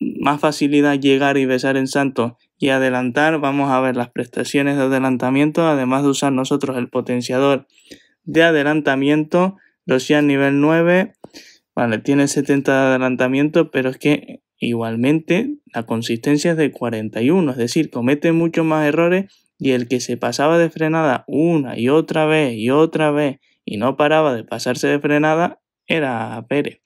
más facilidad llegar y besar en santo y adelantar. Vamos a ver las prestaciones de adelantamiento, además de usar nosotros el potenciador de adelantamiento. Grosian nivel 9, vale, tiene 70 de adelantamiento, pero es que igualmente la consistencia es de 41, es decir, comete muchos más errores y el que se pasaba de frenada una y otra vez y otra vez y no paraba de pasarse de frenada era Pérez.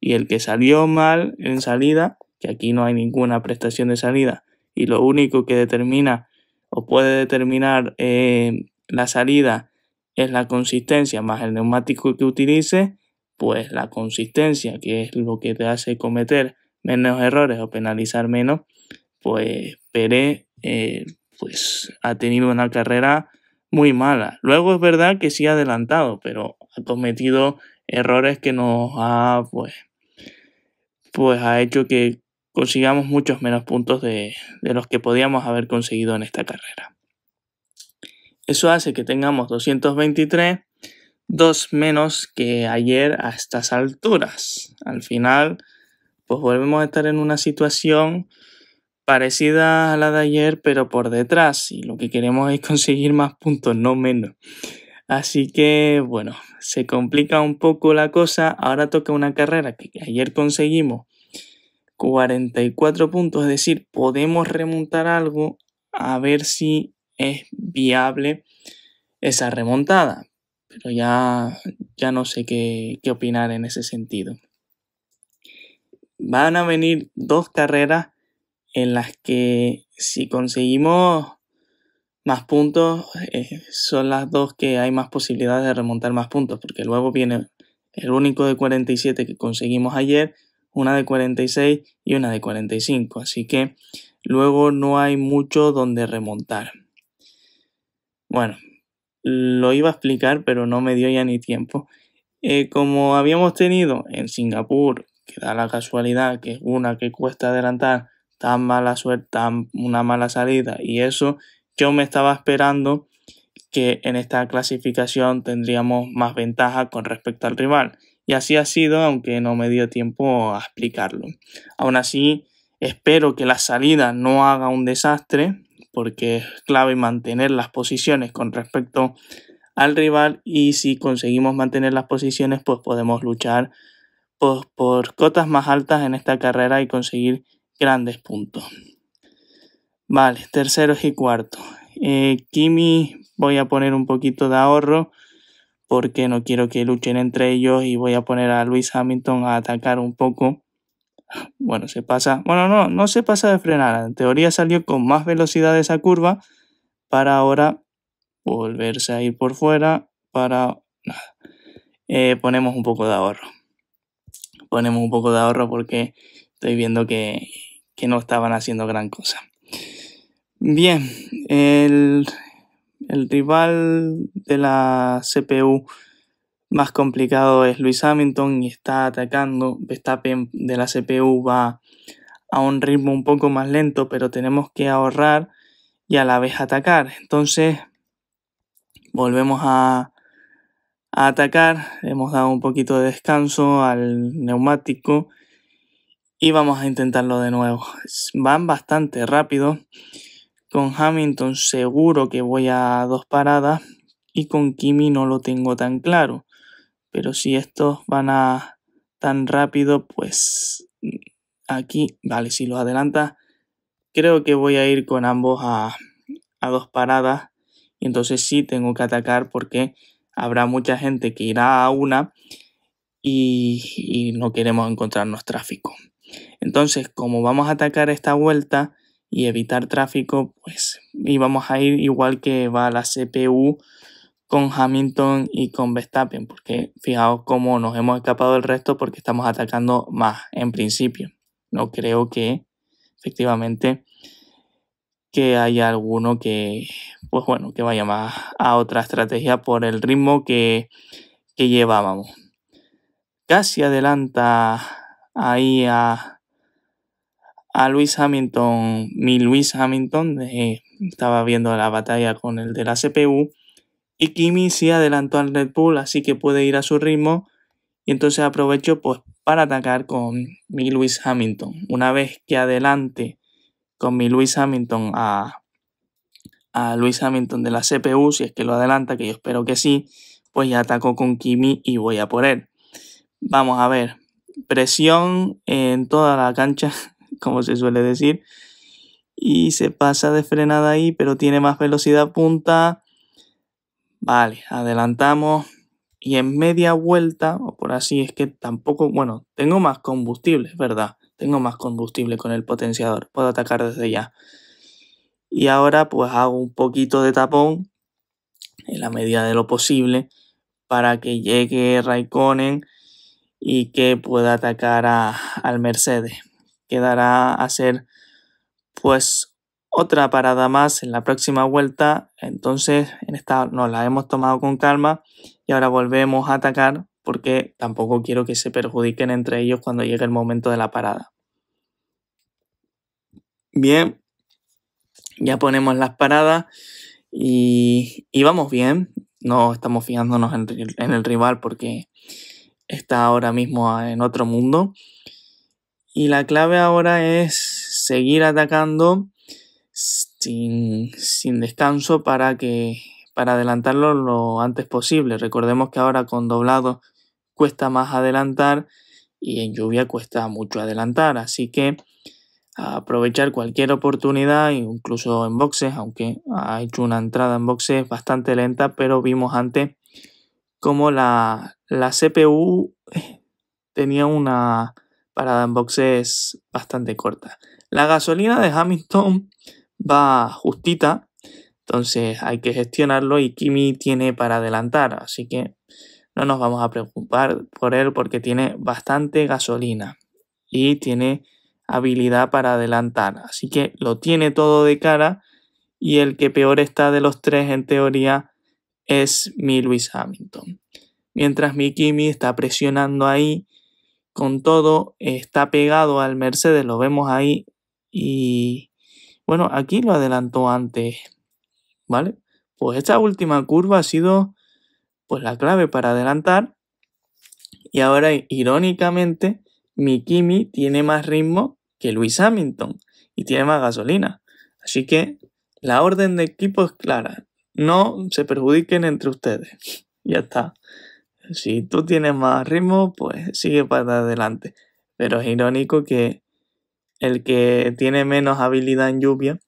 Y el que salió mal en salida, que aquí no hay ninguna prestación de salida, y lo único que determina o puede determinar eh, la salida es la consistencia más el neumático que utilice, pues la consistencia, que es lo que te hace cometer menos errores o penalizar menos, pues Pérez eh, pues ha tenido una carrera muy mala. Luego es verdad que sí ha adelantado, pero ha cometido errores que nos ha, pues, pues ha hecho que consigamos muchos menos puntos de, de los que podíamos haber conseguido en esta carrera. Eso hace que tengamos 223, dos menos que ayer a estas alturas. Al final, pues volvemos a estar en una situación parecida a la de ayer, pero por detrás. Y lo que queremos es conseguir más puntos, no menos. Así que, bueno, se complica un poco la cosa. Ahora toca una carrera que ayer conseguimos 44 puntos, es decir, podemos remontar algo a ver si es viable esa remontada. Pero ya, ya no sé qué opinar en ese sentido. Van a venir dos carreras en las que si conseguimos más puntos, eh, son las dos que hay más posibilidades de remontar más puntos, porque luego viene el único de 47 que conseguimos ayer, una de 46 y una de 45, así que luego no hay mucho donde remontar. Bueno, lo iba a explicar, pero no me dio ya ni tiempo. Eh, como habíamos tenido en Singapur, que da la casualidad que es una que cuesta adelantar tan mala suerte, tan una mala salida. Y eso yo me estaba esperando que en esta clasificación tendríamos más ventaja con respecto al rival. Y así ha sido, aunque no me dio tiempo a explicarlo. Aún así, espero que la salida no haga un desastre, porque es clave mantener las posiciones con respecto al rival y si conseguimos mantener las posiciones, pues podemos luchar pues, por cotas más altas en esta carrera y conseguir grandes puntos. Vale, terceros y cuartos. Eh, Kimi voy a poner un poquito de ahorro porque no quiero que luchen entre ellos y voy a poner a Luis Hamilton a atacar un poco. Bueno, se pasa. Bueno, no, no se pasa de frenar. En teoría salió con más velocidad de esa curva para ahora volverse a ir por fuera para... Eh, ponemos un poco de ahorro. Ponemos un poco de ahorro porque estoy viendo que que no estaban haciendo gran cosa. Bien, el, rival de la CPU más complicado es Luis Hamilton y está atacando. Verstappen de la CPU va a un ritmo un poco más lento, pero tenemos que ahorrar y a la vez atacar. Entonces, volvemos a atacar. Hemos dado un poquito de descanso al neumático y vamos a intentarlo de nuevo. Van bastante rápido. Con Hamilton seguro que voy a dos paradas y con Kimi no lo tengo tan claro. Pero si estos van a tan rápido, pues aquí, vale, si los adelanta, creo que voy a ir con ambos a, dos paradas. Y entonces sí tengo que atacar porque habrá mucha gente que irá a una y no queremos encontrarnos tráfico. Entonces, como vamos a atacar esta vuelta y evitar tráfico, pues íbamos a ir igual que va la CPU con Hamilton y con Verstappen, porque fijaos cómo nos hemos escapado del resto porque estamos atacando más en principio. No creo que efectivamente que haya alguno que pues bueno, que vaya más a otra estrategia por el ritmo que llevábamos. Casi adelanta ahí a a Luis Hamilton, mi Luis Hamilton, eh, estaba viendo la batalla con el de la CPU, y Kimi se adelantó al Red Bull, así que puede ir a su ritmo, y entonces aprovecho pues, para atacar con mi Luis Hamilton. Una vez que adelante con mi Luis Hamilton a, a Luis Hamilton de la CPU, si es que lo adelanta, que yo espero que sí, pues ya atacó con Kimi y voy a por él. Vamos a ver, presión en toda la cancha como se suele decir. Y se pasa de frenada ahí, pero tiene más velocidad punta. Vale, adelantamos. Y en media vuelta, o por así, es que tampoco, bueno, tengo más combustible, verdad. Tengo más combustible con el potenciador. Puedo atacar desde ya. Y ahora pues hago un poquito de tapón en la medida de lo posible para que llegue Raikkonen y que pueda atacar al Mercedes quedará hacer pues otra parada más en la próxima vuelta. Entonces, en esta nos la hemos tomado con calma y ahora volvemos a atacar porque tampoco quiero que se perjudiquen entre ellos cuando llegue el momento de la parada. Bien, ya ponemos las paradas y, vamos bien. No estamos fijándonos en el rival porque está ahora mismo en otro mundo. Y la clave ahora es seguir atacando sin, descanso para que para adelantarlo lo antes posible. Recordemos que ahora con doblado cuesta más adelantar y en lluvia cuesta mucho adelantar, así que aprovechar cualquier oportunidad, incluso en boxes, aunque ha hecho una entrada en boxes bastante lenta, pero vimos antes como la CPU tenía una, para Dan es bastante corta. La gasolina de Hamilton va justita, entonces hay que gestionarlo y Kimi tiene para adelantar, así que no nos vamos a preocupar por él porque tiene bastante gasolina y tiene habilidad para adelantar, así que lo tiene todo de cara y el que peor está de los tres en teoría es mi Lewis Hamilton. Mientras mi Kimi está presionando ahí con todo, está pegado al Mercedes, lo vemos ahí. Y bueno, aquí lo adelantó antes, ¿vale? Pues esta última curva ha sido pues la clave para adelantar. Y ahora, irónicamente, Mikimi tiene más ritmo que Luis Hamilton y tiene más gasolina. Así que la orden de equipo es clara. No se perjudiquen entre ustedes. ya está si tú tienes más ritmo, pues sigue para adelante. Pero es irónico que el que tiene menos habilidad en lluvia,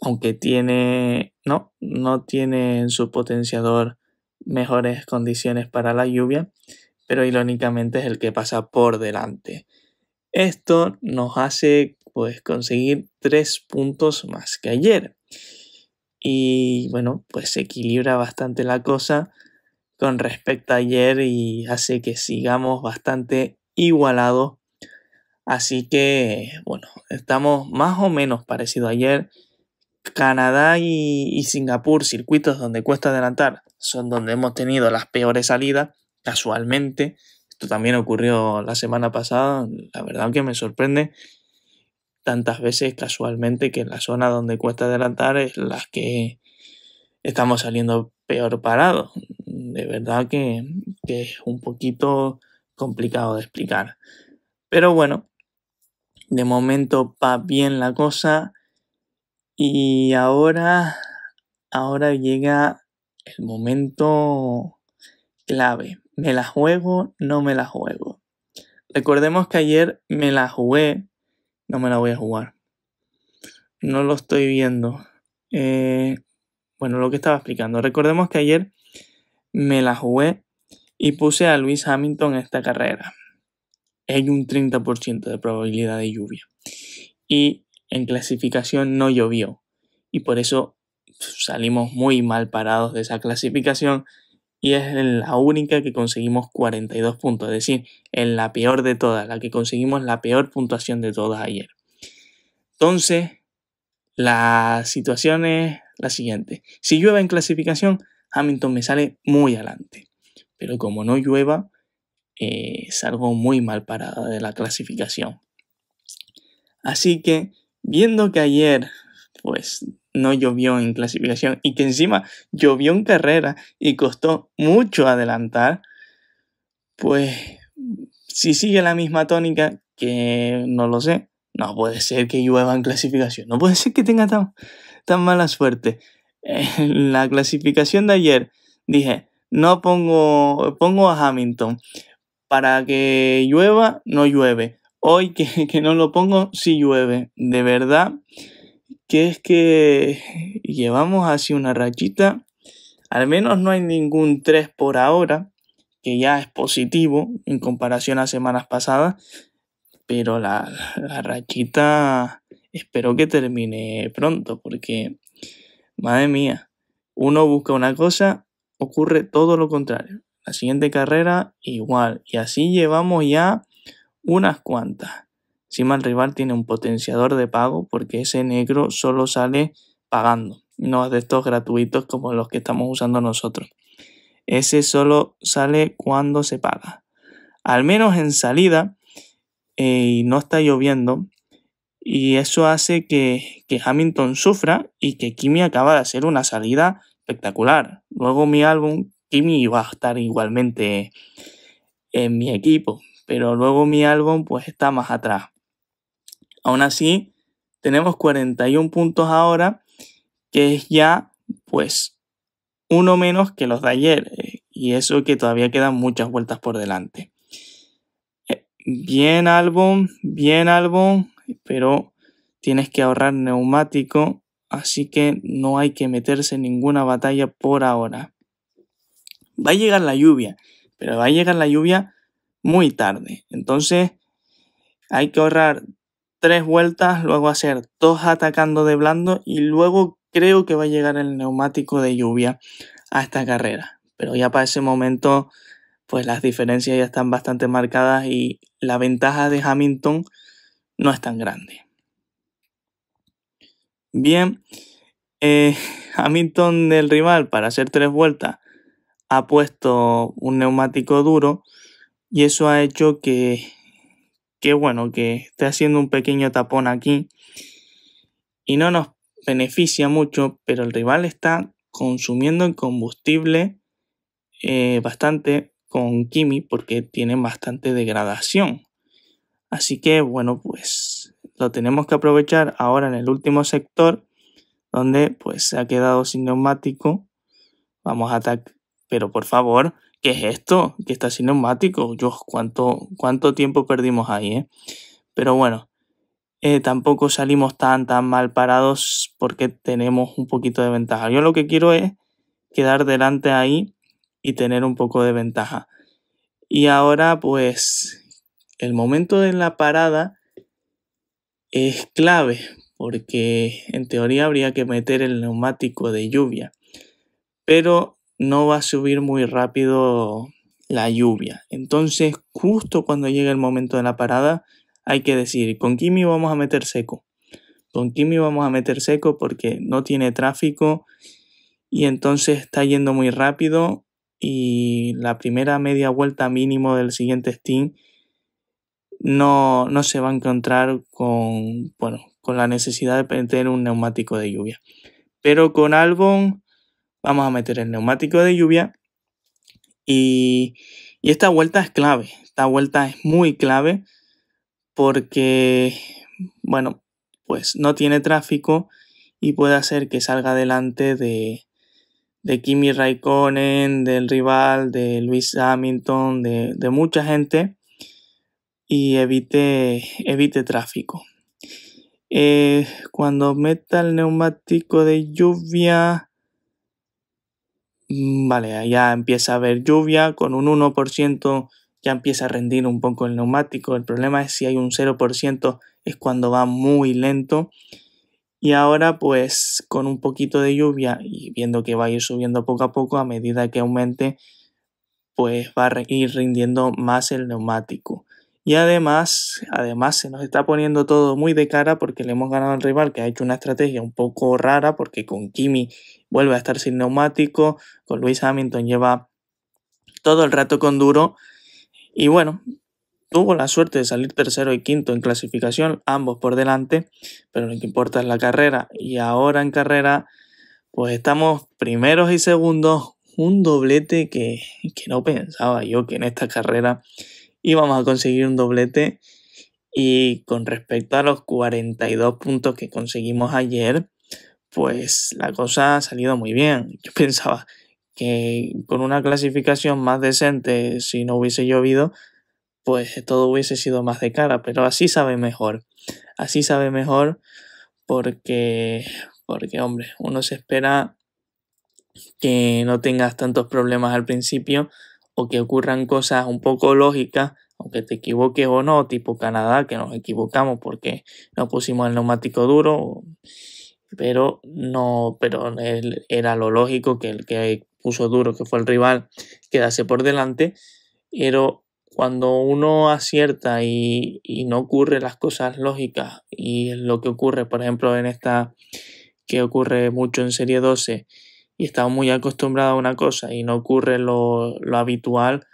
aunque tiene, no, no tiene en su potenciador mejores condiciones para la lluvia, pero irónicamente es el que pasa por delante. Esto nos hace pues conseguir tres puntos más que ayer. Y bueno, pues se equilibra bastante la cosa con respecto a ayer y hace que sigamos bastante igualados. Así que, bueno, estamos más o menos parecido a ayer. Canadá y, Singapur, circuitos donde cuesta adelantar, son donde hemos tenido las peores salidas, casualmente. Esto también ocurrió la semana pasada. La verdad que me sorprende tantas veces casualmente que en la zona donde cuesta adelantar es las que estamos saliendo peor parado. De verdad que, es un poquito complicado de explicar. Pero bueno, de momento va bien la cosa. Y ahora, ahora llega el momento clave. ¿Me la juego? ¿No me la juego? Recordemos que ayer me la jugué. No me la voy a jugar. No lo estoy viendo. Eh, bueno, lo que estaba explicando. Recordemos que ayer me la jugué y puse a Luis Hamilton en esta carrera. Hay un 30% de probabilidad de lluvia. Y en clasificación no llovió. Y por eso salimos muy mal parados de esa clasificación. Y es la única que conseguimos 42 puntos. Es decir, en la peor de todas. La que conseguimos la peor puntuación de todas ayer. Entonces, las situaciones la siguiente. Si llueva en clasificación, Hamilton me sale muy adelante. Pero como no llueva, eh, salgo muy mal parada de la clasificación. Así que, viendo que ayer, pues, no llovió en clasificación y que encima llovió en carrera y costó mucho adelantar, pues, si sigue la misma tónica, que no lo sé, no puede ser que llueva en clasificación, no puede ser que tenga tan tan mala suerte. En la clasificación de ayer dije, no pongo, pongo a Hamilton. Para que llueva, no llueve. Hoy que, no lo pongo, Si llueve. De verdad que es que llevamos así una rachita. Al menos no hay ningún 3 por ahora, que ya es positivo en comparación a semanas pasadas. Pero la, la rachita espero que termine pronto, porque, madre mía, uno busca una cosa, ocurre todo lo contrario. La siguiente carrera, igual. Y así llevamos ya unas cuantas. Encima el rival tiene un potenciador de pago porque ese negro solo sale pagando. No es de estos gratuitos como los que estamos usando nosotros. Ese solo sale cuando se paga. Al menos en salida, eh, y no está lloviendo, y eso hace que, Hamilton sufra y que Kimi acaba de hacer una salida espectacular. Luego mi álbum, Kimi iba a estar igualmente en mi equipo, pero luego mi álbum pues está más atrás. Aún así, tenemos 41 puntos ahora, que es ya pues uno menos que los de ayer, eh, y eso que todavía quedan muchas vueltas por delante. Eh, bien álbum, bien álbum, pero tienes que ahorrar neumático, así que no hay que meterse en ninguna batalla por ahora. Va a llegar la lluvia, pero va a llegar la lluvia muy tarde. Entonces hay que ahorrar tres vueltas, luego hacer dos atacando de blando y luego creo que va a llegar el neumático de lluvia a esta carrera. Pero ya para ese momento, pues las diferencias ya están bastante marcadas y la ventaja de Hamilton no es tan grande. Bien, eh, Hamilton del rival para hacer tres vueltas ha puesto un neumático duro y eso ha hecho que, que bueno, que esté haciendo un pequeño tapón aquí y no nos beneficia mucho, pero el rival está consumiendo el combustible eh, bastante con Kimi porque tiene bastante degradación. Así que bueno, pues lo tenemos que aprovechar ahora en el último sector donde pues se ha quedado sin neumático. Vamos a atacar. Pero por favor, ¿qué es esto? ¿Qué está sin neumático. Yo, ¿cuánto, cuánto tiempo perdimos ahí, eh? Pero bueno, eh, tampoco salimos tan, tan mal parados porque tenemos un poquito de ventaja. Yo lo que quiero es quedar delante ahí y tener un poco de ventaja. Y ahora, pues, el momento de la parada es clave porque en teoría habría que meter el neumático de lluvia, pero no va a subir muy rápido la lluvia. Entonces, justo cuando llega el momento de la parada, hay que decir, con Kimi vamos a meter seco. Con Kimi vamos a meter seco porque no tiene tráfico y entonces está yendo muy rápido y la primera media vuelta mínimo del siguiente Steam no, se va a encontrar con, la necesidad de meter un neumático de lluvia. Pero con Albon vamos a meter el neumático de lluvia y, esta vuelta es clave. Esta vuelta es muy clave porque, bueno, pues no tiene tráfico y puede hacer que salga adelante de, de Kimi Raikkonen, del rival, de Luis Hamilton, de, de mucha gente y evite, evite tráfico. Eh, cuando meta el neumático de lluvia, mm, vale, ya empieza a haber lluvia, con un 1% ya empieza a rendir un poco el neumático. El problema es si hay un 0% es cuando va muy lento. Y ahora pues con un poquito de lluvia y viendo que va a ir subiendo poco a poco a medida que aumente, pues va a ir rindiendo más el neumático. Y además, además se nos está poniendo todo muy de cara porque le hemos ganado al rival que ha hecho una estrategia un poco rara porque con Kimi vuelve a estar sin neumático, con Luis Hamilton lleva todo el rato con duro y bueno, tuvo la suerte de salir tercero y quinto en clasificación, ambos por delante, pero lo que importa es la carrera y ahora en carrera pues estamos primeros y segundos, un doblete que, que no pensaba yo que en esta carrera íbamos a conseguir un doblete. Y con respecto a los 42 puntos que conseguimos ayer, pues la cosa ha salido muy bien. Yo pensaba que con una clasificación más decente, si no hubiese llovido, pues todo hubiese sido más de cara, pero así sabe mejor. Así sabe mejor porque, porque hombre, uno se espera que no tengas tantos problemas al principio o que ocurran cosas un poco lógicas, aunque te equivoques o no, tipo Canadá, que nos equivocamos porque no pusimos el neumático duro, pero no, pero era lo lógico que el que puso duro, que fue el rival, quedase por delante, pero cuando uno acierta y, no ocurre las cosas lógicas y lo que ocurre, por ejemplo, en esta que ocurre mucho en Serie 12, y estamos muy acostumbrados a una cosa y no ocurre lo, habitual,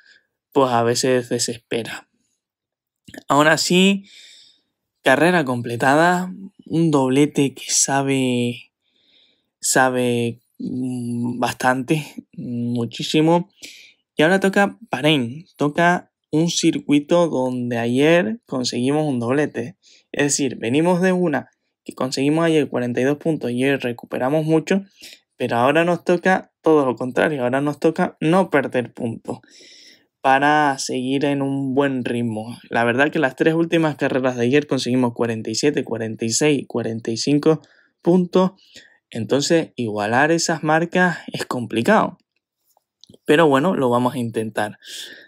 pues a veces desespera. ahora sí carrera completada, un doblete que sabe, sabe mm, bastante, muchísimo. Y ahora toca Parén toca un circuito donde ayer conseguimos un doblete. Es decir, venimos de una que conseguimos ayer 42 puntos y hoy recuperamos mucho, pero ahora nos toca todo lo contrario, ahora nos toca no perder puntos para seguir en un buen ritmo. La verdad que las tres últimas carreras de ayer conseguimos 47, 46, 45 puntos. Entonces igualar esas marcas es complicado. Pero bueno, lo vamos a intentar.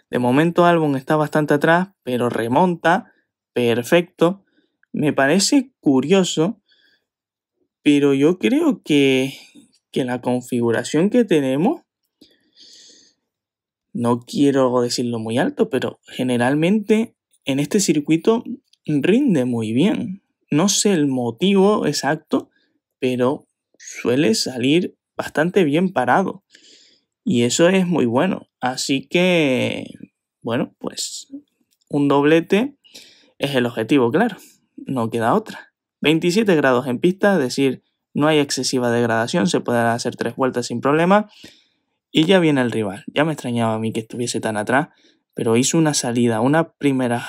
De momento Albon está bastante atrás, pero remonta. Perfecto. Me parece curioso, pero yo creo que que la configuración que tenemos, no quiero decirlo muy alto, pero generalmente en este circuito rinde muy bien. No sé el motivo exacto, pero suele salir bastante bien parado. Y eso es muy bueno. Así que, bueno, pues un doblete es el objetivo, claro. No queda otra. 27 grados en pista, es decir, no hay excesiva degradación, se pueden hacer tres vueltas sin problema. Y ya viene el rival. Ya me extrañaba a mí que estuviese tan atrás, pero hizo una salida, unos primeros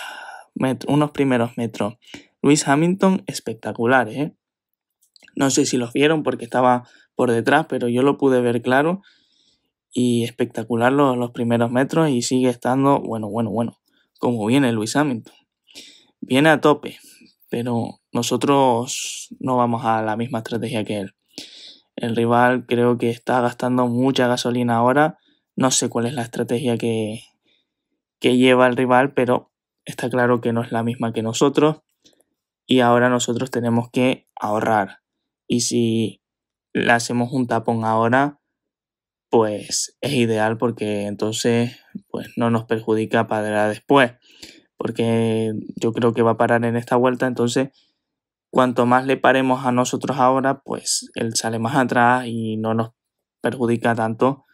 metros. Luis Hamilton espectacular. ¿eh? No sé si los vieron porque estaba por detrás, pero yo lo pude ver claro. Y espectacular los, los primeros metros y sigue estando, bueno, bueno, bueno, como viene Luis Hamilton. Viene a tope, pero nosotros no vamos a la misma estrategia que él. El rival creo que está gastando mucha gasolina ahora. No sé cuál es la estrategia que, que lleva el rival, pero está claro que no es la misma que nosotros. Y ahora nosotros tenemos que ahorrar. Y si le hacemos un tapón ahora, pues es ideal porque entonces pues no nos perjudica para después. Porque yo creo que va a parar en esta vuelta, entonces cuanto más le paremos a nosotros ahora, pues él sale más atrás y no nos perjudica tanto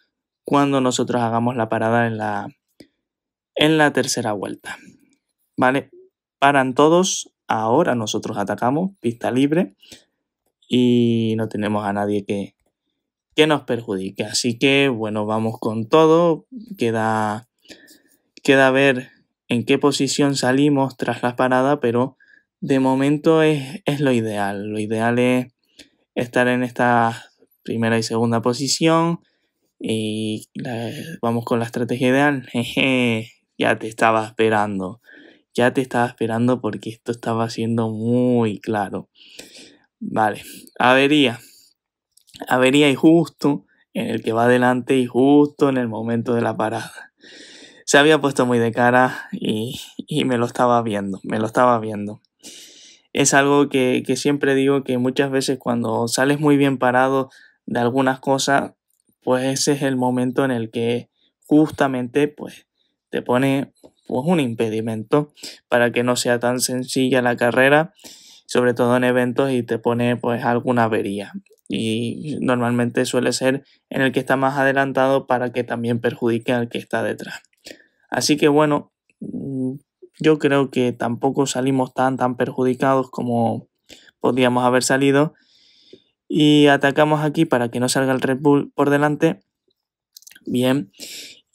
cuando nosotros hagamos la parada en la, en la tercera vuelta. ¿Vale? Paran todos, ahora nosotros atacamos, pista libre, y no tenemos a nadie que, que nos perjudique. Así que, bueno, vamos con todo. Queda, queda ver en qué posición salimos tras la parada, pero de momento es, lo ideal. Lo ideal es estar en esta primera y segunda posición. Y vamos con la estrategia ideal. Jeje, ya te estaba esperando. Ya te estaba esperando porque esto estaba siendo muy claro. Vale, avería. Avería y justo en el que va adelante y justo en el momento de la parada. Se había puesto muy de cara y, y me lo estaba viendo, me lo estaba viendo es algo que, siempre digo que muchas veces cuando sales muy bien parado de algunas cosas, pues ese es el momento en el que justamente pues te pone pues un impedimento para que no sea tan sencilla la carrera, sobre todo en eventos y te pone pues alguna avería. Y normalmente suele ser en el que está más adelantado para que también perjudique al que está detrás. Así que bueno, mm, yo creo que tampoco salimos tan, tan perjudicados como podíamos haber salido. Y atacamos aquí para que no salga el Red Bull por delante. Bien.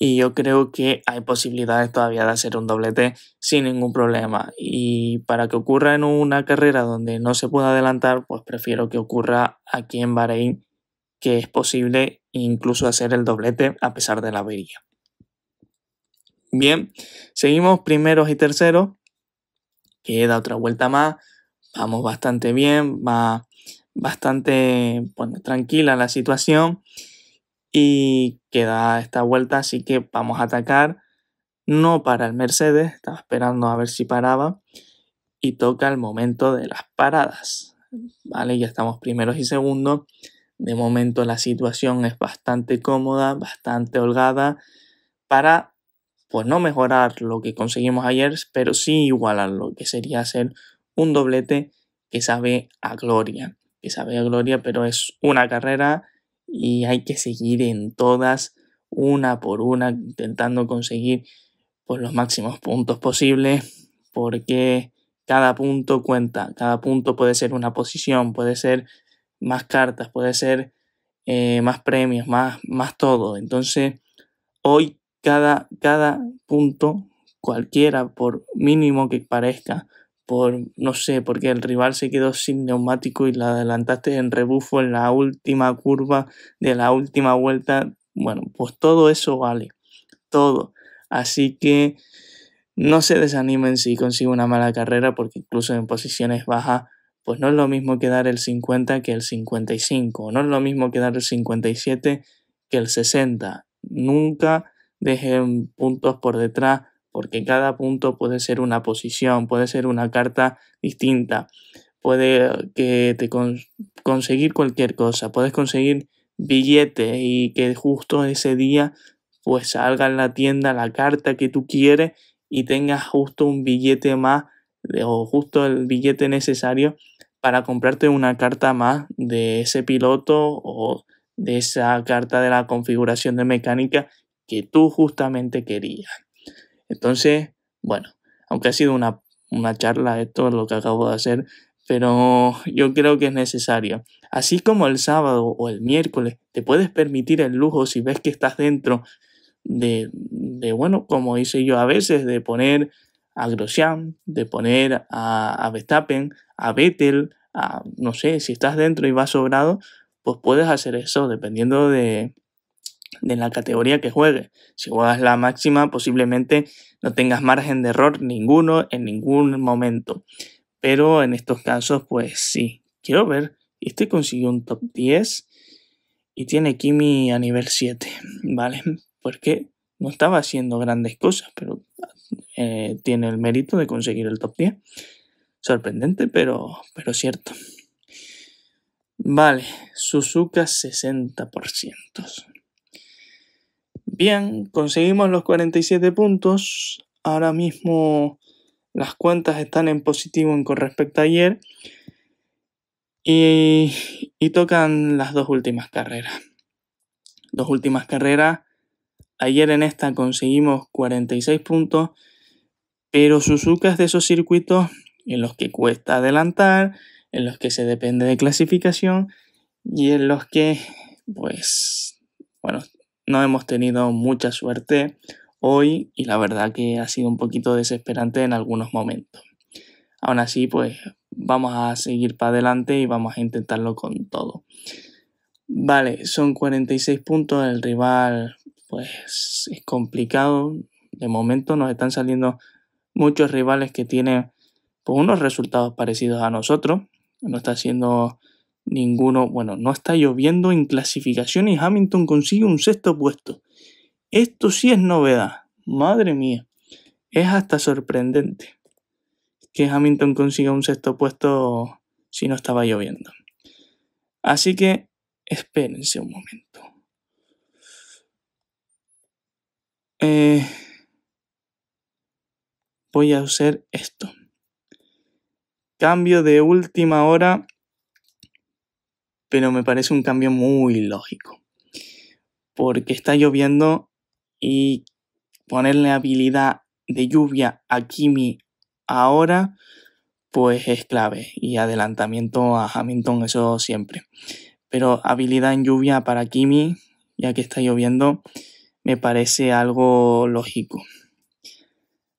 Y yo creo que hay posibilidades todavía de hacer un doblete sin ningún problema. Y para que ocurra en una carrera donde no se pueda adelantar, pues prefiero que ocurra aquí en Bahrein, que es posible incluso hacer el doblete a pesar de la avería. Bien, seguimos primeros y terceros. Queda otra vuelta más. Vamos bastante bien, va bastante tranquila la situación. Y queda esta vuelta, así que vamos a atacar. No para el Mercedes, estaba esperando a ver si paraba. Y toca el momento de las paradas. Vale, ya estamos primeros y segundos. De momento la situación es bastante cómoda, bastante holgada para pues no mejorar lo que conseguimos ayer, pero sí igualar lo que sería hacer un doblete que sabe a gloria, que sabe a gloria, pero es una carrera y hay que seguir en todas, una por una, intentando conseguir por pues, los máximos puntos posibles, porque cada punto cuenta, cada punto puede ser una posición, puede ser más cartas, puede ser eh, más premios, más, más todo. Entonces, hoy cada, punto, cualquiera, por mínimo que parezca, por, no sé, porque el rival se quedó sin neumático y la adelantaste en rebufo en la última curva de la última vuelta, bueno, pues todo eso vale, todo. Así que no se desanimen si consigo una mala carrera, porque incluso en posiciones bajas, pues no es lo mismo quedar el 50 que el 55, no es lo mismo quedar el 57 que el 60. Nunca dejen puntos por detrás, porque cada punto puede ser una posición, puede ser una carta distinta, puede que te con conseguir cualquier cosa, puedes conseguir billetes y que justo ese día pues salga en la tienda la carta que tú quieres y tengas justo un billete más o justo el billete necesario para comprarte una carta más de ese piloto o de esa carta de la configuración de mecánica que tú justamente querías. Entonces, bueno, aunque ha sido una, charla esto lo que acabo de hacer, pero yo creo que es necesario. Así como el sábado o el miércoles te puedes permitir el lujo si ves que estás dentro de, de bueno, como hice yo a veces, de poner a Grosjean, de poner a, Verstappen, a Vettel, a, no sé, si estás dentro y vas sobrado, pues puedes hacer eso dependiendo de, de la categoría que juegue Si juegas la máxima, posiblemente no tengas margen de error ninguno en ningún momento. Pero en estos casos, pues sí. Quiero ver. Este consiguió un top 10 y tiene Kimi a nivel 7, ¿vale? Porque no estaba haciendo grandes cosas, pero eh, tiene el mérito de conseguir el top 10. Sorprendente, pero, pero cierto. Vale, Suzuka 60%. Bien, conseguimos los 47 puntos. Ahora mismo las cuentas están en positivo con respecto a ayer. Y, y tocan las dos últimas carreras. Dos últimas carreras. Ayer en esta conseguimos 46 puntos. Pero Suzuka es de esos circuitos en los que cuesta adelantar, en los que se depende de clasificación y en los que, pues, bueno, no hemos tenido mucha suerte hoy y la verdad que ha sido un poquito desesperante en algunos momentos. Aún así, pues vamos a seguir para adelante y vamos a intentarlo con todo. Vale, son 46 puntos, el rival pues es complicado. De momento nos están saliendo muchos rivales que tienen pues, unos resultados parecidos a nosotros. No está siendo ninguno, bueno, no está lloviendo en clasificación y Hamilton consigue un sexto puesto. Esto sí es novedad, madre mía, es hasta sorprendente que Hamilton consiga un sexto puesto si no estaba lloviendo. Así que espérense un momento. Eh, voy a hacer esto. Cambio de última hora pero me parece un cambio muy lógico. Porque está lloviendo y ponerle habilidad de lluvia a Kimi ahora, pues es clave. Y adelantamiento a Hamilton, eso siempre. Pero habilidad en lluvia para Kimi, ya que está lloviendo, me parece algo lógico.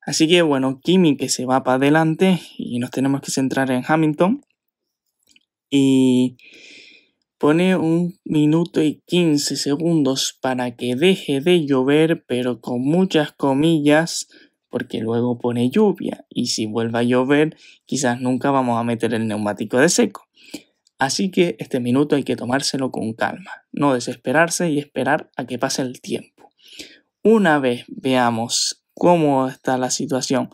Así que bueno, Kimi que se va para adelante y nos tenemos que centrar en Hamilton. Y Pone un minuto y 15 segundos para que deje de llover, pero con muchas comillas, porque luego pone lluvia. Y si vuelve a llover, quizás nunca vamos a meter el neumático de seco. Así que este minuto hay que tomárselo con calma, no desesperarse y esperar a que pase el tiempo. Una vez veamos cómo está la situación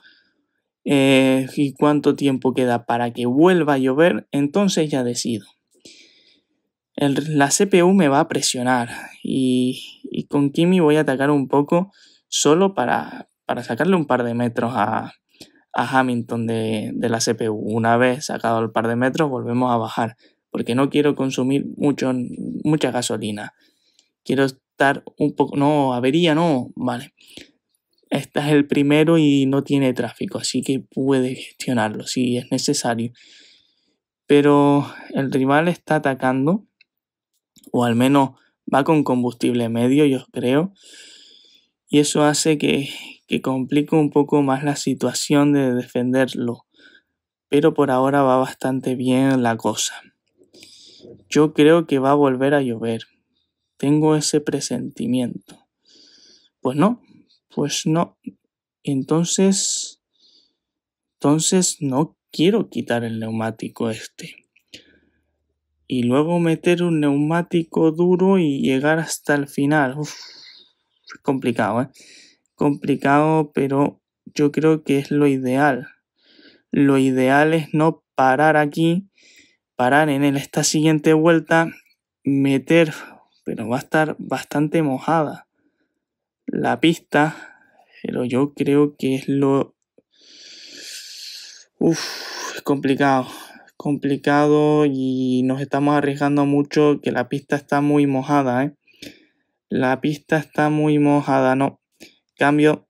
eh, y cuánto tiempo queda para que vuelva a llover, entonces ya decido la CPU me va a presionar y, y, con Kimi voy a atacar un poco solo para, sacarle un par de metros a, a Hamilton de, la CPU. Una vez sacado el par de metros volvemos a bajar porque no quiero consumir mucho, mucha gasolina. Quiero estar un poco... No, avería no. Vale. Este es el primero y no tiene tráfico, así que puede gestionarlo si es necesario. Pero el rival está atacando o al menos va con combustible medio, yo creo. Y eso hace que, que complique un poco más la situación de defenderlo. Pero por ahora va bastante bien la cosa. Yo creo que va a volver a llover. Tengo ese presentimiento. Pues no, pues no. Entonces, entonces no quiero quitar el neumático este y luego meter un neumático duro y llegar hasta el final. complicado, ¿eh? Complicado, pero yo creo que es lo ideal. Lo ideal es no parar aquí, parar en esta siguiente vuelta, meter, pero va a estar bastante mojada la pista, pero yo creo que es lo... Uf, complicado complicado y nos estamos arriesgando mucho que la pista está muy mojada, ¿eh? La pista está muy mojada, no. Cambio,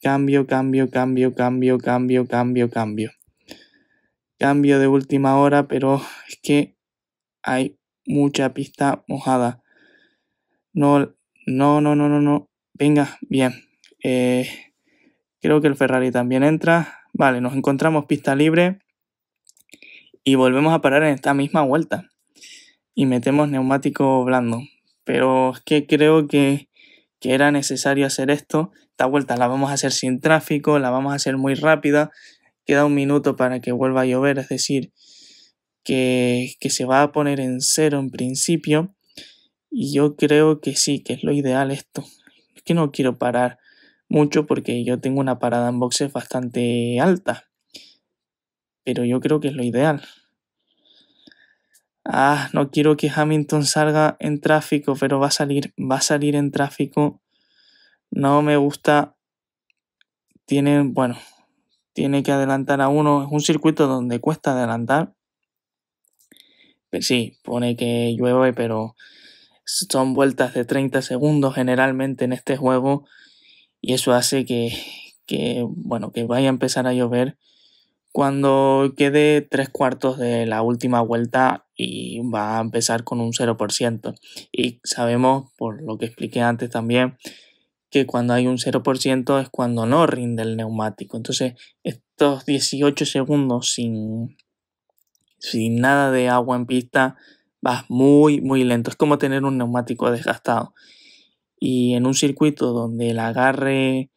cambio, cambio, cambio, cambio, cambio, cambio, cambio. Cambio de última hora, pero es que hay mucha pista mojada. No, no, no, no, no, no. Venga, bien. Eh, creo que el Ferrari también entra. Vale, nos encontramos pista libre y volvemos a parar en esta misma vuelta y metemos neumático blando. Pero es que creo que, era necesario hacer esto. Esta vuelta la vamos a hacer sin tráfico, la vamos a hacer muy rápida. Queda un minuto para que vuelva a llover, es decir, que, que se va a poner en cero en principio. Y yo creo que sí, que es lo ideal esto. Es que no quiero parar mucho porque yo tengo una parada en boxes bastante alta pero yo creo que es lo ideal. Ah, no quiero que Hamilton salga en tráfico, pero va a salir, va a salir en tráfico. No me gusta. Tiene, bueno, tiene que adelantar a uno. Es un circuito donde cuesta adelantar. Pero sí, pone que llueve, pero son vueltas de 30 segundos generalmente en este juego. Y eso hace que, que bueno, que vaya a empezar a llover cuando quede tres cuartos de la última vuelta y va a empezar con un 0%. Y sabemos, por lo que expliqué antes también, que cuando hay un 0% es cuando no rinde el neumático. Entonces, estos 18 segundos sin, sin nada de agua en pista, vas muy, muy lento. Es como tener un neumático desgastado. Y en un circuito donde el agarre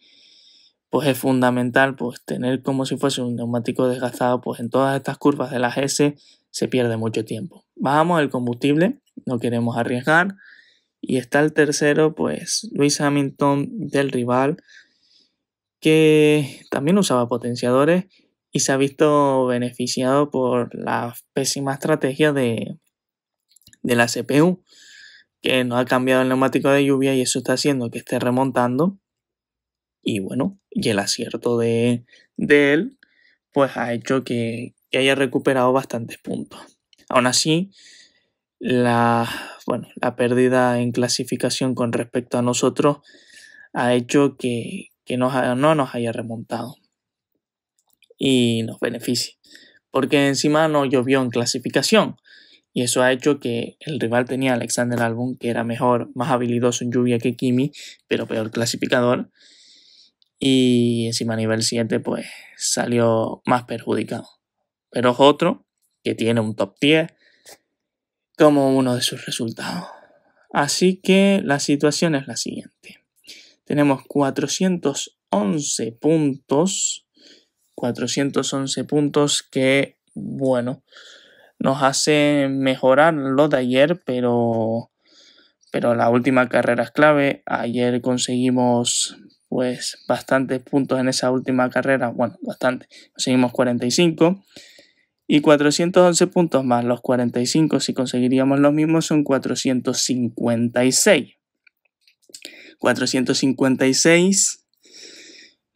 pues es fundamental pues tener como si fuese un neumático desgastado, pues en todas estas curvas de las S se pierde mucho tiempo. Bajamos el combustible, no queremos arriesgar. Y está el tercero, pues Luis Hamilton del rival, que también usaba potenciadores y se ha visto beneficiado por la pésima estrategia de, de la CPU, que no ha cambiado el neumático de lluvia y eso está haciendo que esté remontando y bueno, y el acierto de, él, pues ha hecho que, haya recuperado bastantes puntos. Aún así, la, bueno, la pérdida en clasificación con respecto a nosotros ha hecho que, nos, no nos haya remontado y nos beneficie. Porque encima no llovió en clasificación y eso ha hecho que el rival tenía a Alexander Albon, que era mejor, más habilidoso en lluvia que Kimi, pero peor clasificador y encima a nivel 7 pues salió más perjudicado. Pero es otro que tiene un top 10 como uno de sus resultados. Así que la situación es la siguiente. Tenemos 411 puntos. 411 puntos que, bueno, nos hace mejorar lo de ayer, pero, pero la última carrera es clave. Ayer conseguimos pues bastantes puntos en esa última carrera, bueno, bastante, conseguimos 45 y 411 puntos más los 45 si conseguiríamos los mismos son 456. 456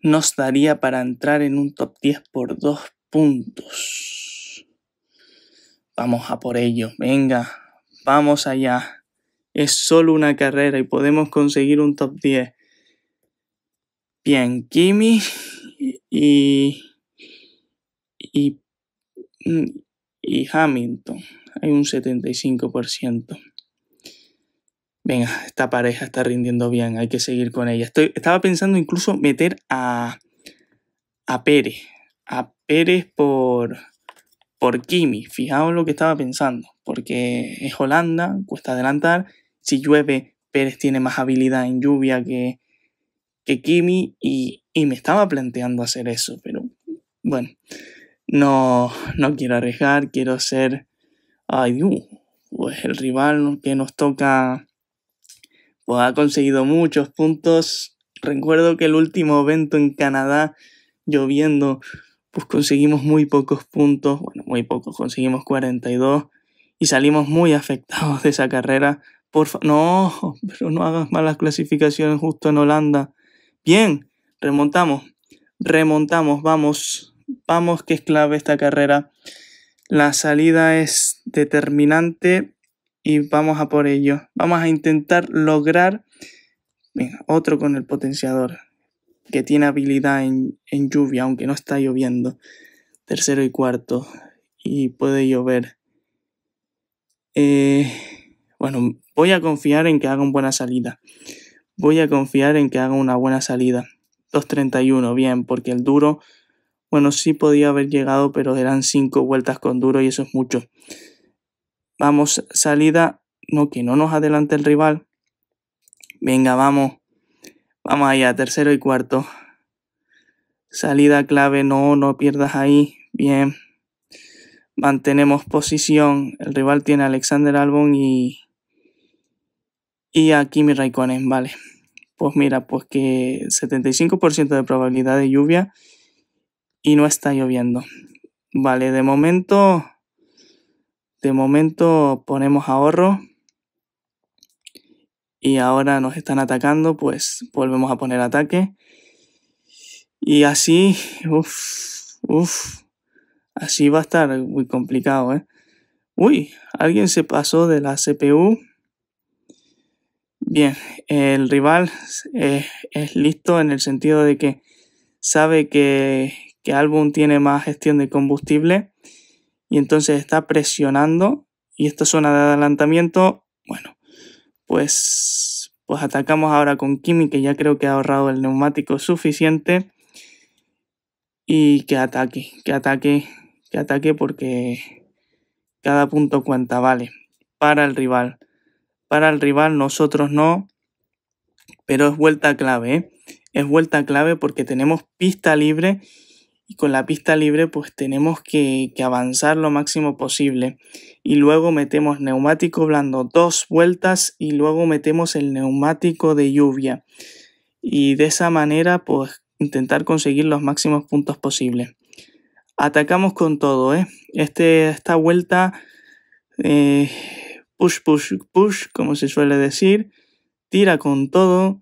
nos daría para entrar en un top 10 por 2 puntos. Vamos a por ello, venga, vamos allá. Es solo una carrera y podemos conseguir un top 10. Bien, Kimi y, y, mm, Hamilton. Hay un 75%. Venga, esta pareja está rindiendo bien, hay que seguir con ella. Estoy, estaba pensando incluso meter a, a Pérez. A Pérez por, por Kimi. Fijaos lo que estaba pensando. Porque es Holanda, cuesta adelantar. Si llueve, Pérez tiene más habilidad en lluvia que, que Kimi y, y me estaba planteando hacer eso, pero bueno, no, no quiero arriesgar, quiero ser, ay, uh, pues el rival que nos toca, pues ha conseguido muchos puntos. Recuerdo que el último evento en Canadá, lloviendo, pues conseguimos muy pocos puntos, bueno, muy pocos, conseguimos 42 y salimos muy afectados de esa carrera. Por no, pero no hagas malas clasificaciones justo en Holanda. Bien, remontamos, remontamos, vamos, vamos que es clave esta carrera. La salida es determinante y vamos a por ello. Vamos a intentar lograr otro con el potenciador que tiene habilidad en, lluvia, aunque no está lloviendo. Tercero y cuarto. Y puede llover. Eh, bueno, voy a confiar en que haga una buena salida. Voy a confiar en que haga una buena salida. 2.31, bien, porque el duro, bueno, sí podía haber llegado, pero eran 5 vueltas con duro y eso es mucho. Vamos, salida, no, que no nos adelante el rival. Venga, vamos. Vamos allá, tercero y cuarto. Salida clave, no, no pierdas ahí. Bien. Mantenemos posición. El rival tiene a Alexander Albon y. Y a Kimi Raikkonen, vale. Pues mira, pues que 75% de probabilidad de lluvia y no está lloviendo. Vale, de momento, de momento ponemos ahorro y ahora nos están atacando, pues volvemos a poner ataque. Y así, uff, uff, así va a estar muy complicado, ¿eh? Uy, alguien se pasó de la CPU Bien, el rival es listo en el sentido de que sabe que, que tiene más gestión de combustible y entonces está presionando y esta zona de adelantamiento, bueno, pues, pues atacamos ahora con Kimi que ya creo que ha ahorrado el neumático suficiente y que ataque, que ataque, que ataque porque cada punto cuenta, vale, para el rival para el rival, nosotros no. Pero es vuelta clave, ¿eh? es vuelta clave porque tenemos pista libre y con la pista libre pues tenemos que, avanzar lo máximo posible. Y luego metemos neumático blando dos vueltas y luego metemos el neumático de lluvia. Y de esa manera pues intentar conseguir los máximos puntos posibles. Atacamos con todo, ¿eh? Este, esta vuelta eh, push, push, push, como se suele decir, tira con todo,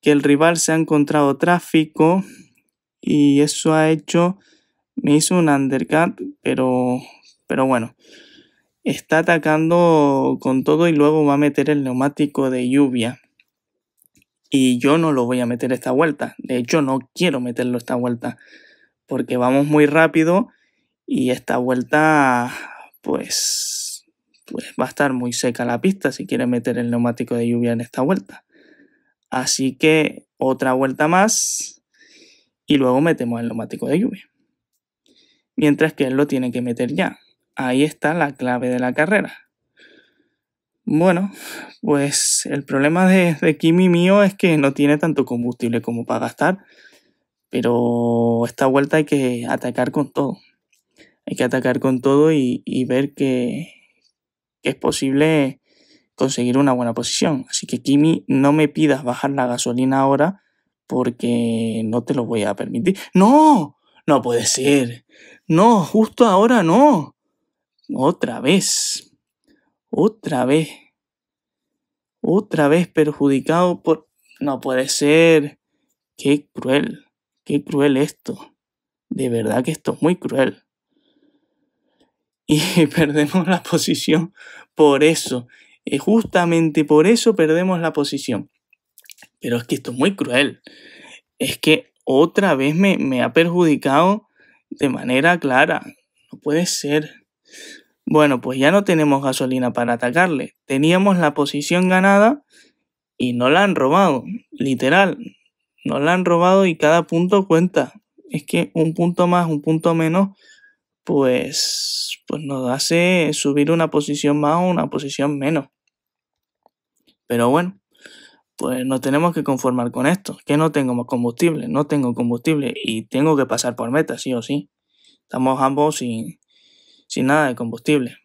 que el rival se ha encontrado tráfico y eso ha hecho, me hizo un undercut, pero, pero bueno, está atacando con todo y luego va a meter el neumático de lluvia. Y yo no lo voy a meter esta vuelta. De hecho, no quiero meterlo esta vuelta. Porque vamos muy rápido. Y esta vuelta, pues pues va a estar muy seca la pista si quiere meter el neumático de lluvia en esta vuelta. Así que otra vuelta más y luego metemos el neumático de lluvia. Mientras que él lo tiene que meter ya. Ahí está la clave de la carrera. Bueno, pues el problema de, de Kimi mío es que no tiene tanto combustible como para gastar, pero esta vuelta hay que atacar con todo. Hay que atacar con todo y ver que, que es posible conseguir una buena posición. Así que Kimi, no me pidas bajar la gasolina ahora porque no te lo voy a permitir. No, no puede ser. No, justo ahora no. Otra vez. Otra vez. Otra vez perjudicado por... No puede ser. Qué cruel. Qué cruel esto. De verdad que esto es muy cruel y perdemos la posición por eso. Y eh, justamente por eso perdemos la posición. Pero es que esto es muy cruel. Es que otra vez me, me ha perjudicado de manera clara. No puede ser. Bueno, pues ya no tenemos gasolina para atacarle. Teníamos la posición ganada y no la han robado. Literal. No la han robado y cada punto cuenta. Es que un punto más, un punto menos pues, pues nos hace subir una posición más o una posición menos. Pero bueno, pues nos tenemos que conformar con esto, que no tengo más combustible, no tengo combustible y tengo que pasar por meta, sí o sí. Estamos ambos sin, sin nada de combustible.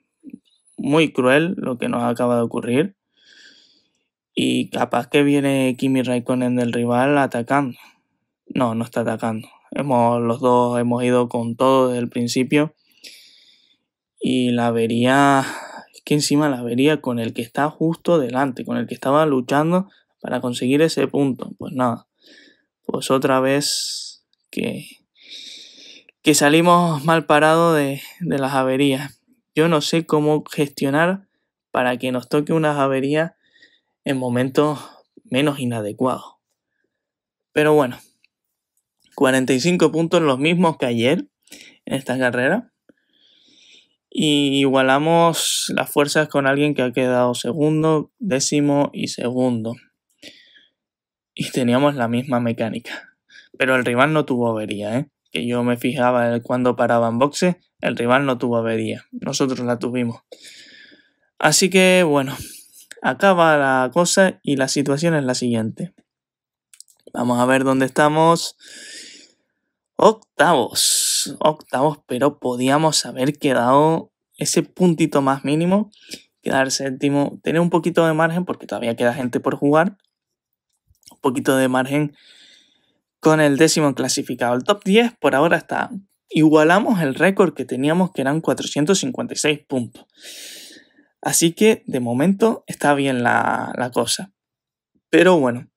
Muy cruel lo que nos acaba de ocurrir. Y capaz que viene Kimi Raikkonen del rival atacando. No, no está atacando. Hemos, los dos hemos ido con todo desde el principio. Y la avería es que encima la avería con el que está justo delante, con el que estaba luchando para conseguir ese punto. Pues nada, pues otra vez que, que salimos mal parados de, de las averías. Yo no sé cómo gestionar para que nos toque una avería en momentos menos inadecuados. Pero bueno, 45 puntos, los mismos que ayer en esta carrera. Y igualamos las fuerzas con alguien que ha quedado segundo, décimo y segundo. Y teníamos la misma mecánica. Pero el rival no tuvo avería, ¿eh? Que yo me fijaba cuando paraba en boxe. el rival no tuvo avería. Nosotros la tuvimos. Así que bueno, acaba la cosa y la situación es la siguiente. Vamos a ver dónde estamos. Octavos, octavos, pero podíamos haber quedado ese puntito más mínimo, quedar séptimo, tener un poquito de margen porque todavía queda gente por jugar, un poquito de margen con el décimo clasificado. El top 10 por ahora está. Igualamos el récord que teníamos que eran 456 puntos. Así que de momento está bien la, la cosa. Pero bueno,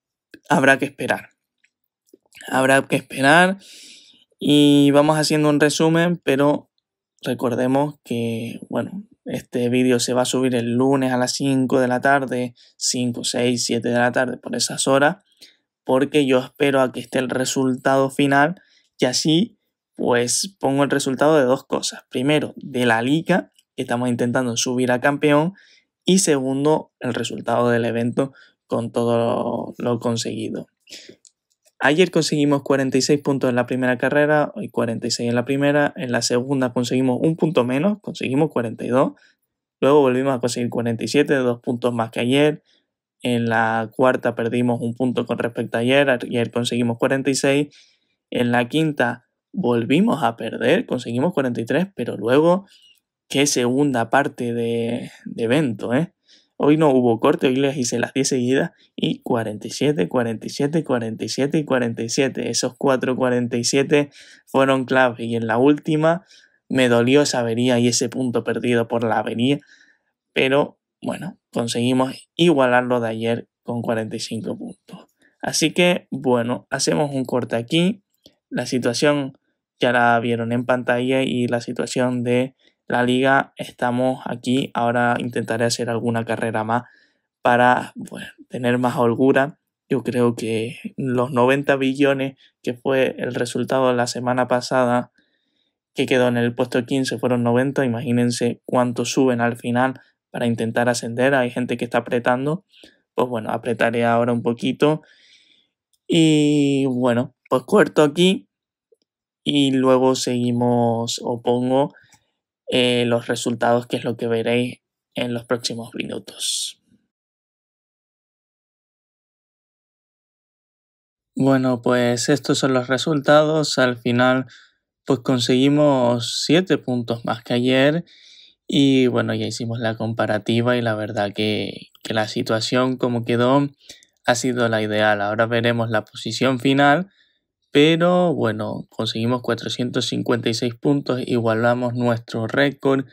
habrá que esperar. Habrá que esperar y vamos haciendo un resumen, pero recordemos que, bueno, este vídeo se va a subir el lunes a las 5 de la tarde, 5, 6, 7 de la tarde, por esas horas, porque yo espero a que esté el resultado final y así pues pongo el resultado de dos cosas. Primero, de la liga, que estamos intentando subir a campeón, y segundo, el resultado del evento con todo lo conseguido. Ayer conseguimos 46 puntos en la primera carrera, hoy 46 en la primera, en la segunda conseguimos un punto menos, conseguimos 42, luego volvimos a conseguir 47, dos puntos más que ayer, en la cuarta perdimos un punto con respecto a ayer, ayer conseguimos 46, en la quinta volvimos a perder, conseguimos 43, pero luego qué segunda parte de, de evento, ¿eh? Hoy no hubo corte, hoy les hice las 10 seguidas y 47, 47, 47 y 47. Esos 4 47 fueron claves y en la última me dolió esa avería y ese punto perdido por la avería, pero bueno, conseguimos igualarlo de ayer con 45 puntos. Así que bueno, hacemos un corte aquí. La situación ya la vieron en pantalla y la situación de la liga, estamos aquí. Ahora intentaré hacer alguna carrera más para tener más holgura. Yo creo que los 90 billones, que fue el resultado de la semana pasada, que quedó en el puesto 15, fueron 90. Imagínense cuánto suben al final para intentar ascender. Hay gente que está apretando. Pues bueno, apretaré ahora un poquito. Y bueno, pues corto aquí. Y luego seguimos o pongo eh, los resultados, que es lo que veréis en los próximos minutos. Bueno, pues estos son los resultados. Al final, pues conseguimos 7 puntos más que ayer. Y bueno, ya hicimos la comparativa y la verdad que la situación como quedó ha sido la ideal. Ahora veremos la posición final pero bueno, conseguimos 456 puntos, igualamos nuestro récord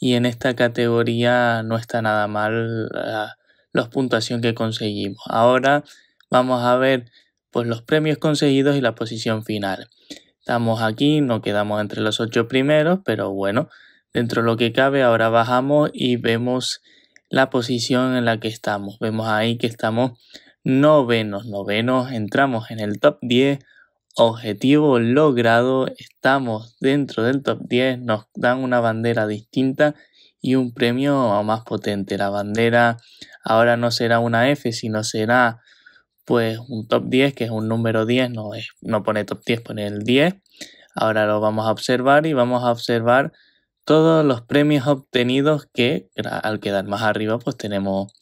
y en esta categoría no está nada mal ah, la, puntuación que conseguimos. Ahora vamos a ver pues, los premios conseguidos y la posición final. Estamos aquí, no quedamos entre los ocho primeros, pero bueno, dentro de lo que cabe ahora bajamos y vemos la posición en la que estamos. Vemos ahí que estamos novenos, novenos, entramos en el top 10 objetivo logrado, estamos dentro del top 10, nos dan una bandera distinta y un premio más potente. La bandera ahora no será una F, sino será pues un top 10, que es un número 10, no, es, no pone top 10, pone el 10. Ahora lo vamos a observar y vamos a observar todos los premios obtenidos que al quedar más arriba pues tenemos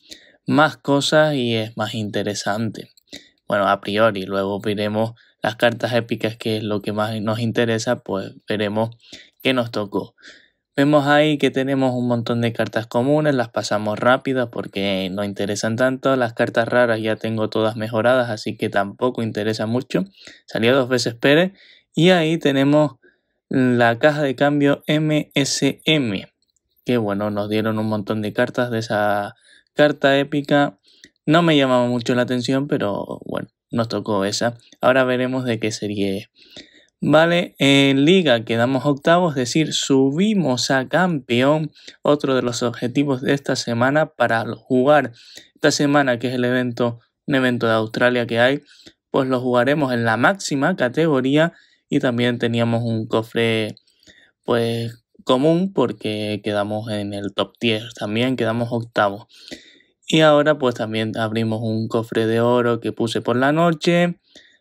más cosas y es más interesante. Bueno, a priori, luego veremos las cartas épicas, que es lo que más nos interesa, pues veremos qué nos tocó. Vemos ahí que tenemos un montón de cartas comunes, las pasamos rápidas porque no interesan tanto. Las cartas raras ya tengo todas mejoradas, así que tampoco interesa mucho. salió dos veces Pérez. Y ahí tenemos la caja de cambio MSM. Que bueno, nos dieron un montón de cartas de esa carta épica. No me llamaba mucho la atención, pero bueno, nos tocó esa. Ahora veremos de qué serie Vale, en liga quedamos octavos, es decir, subimos a campeón. Otro de los objetivos de esta semana para jugar esta semana, que es el evento, un evento de Australia que hay, pues lo jugaremos en la máxima categoría y también teníamos un cofre pues común porque quedamos en el top 10 también, quedamos octavos. Y ahora pues también abrimos un cofre de oro que puse por la noche,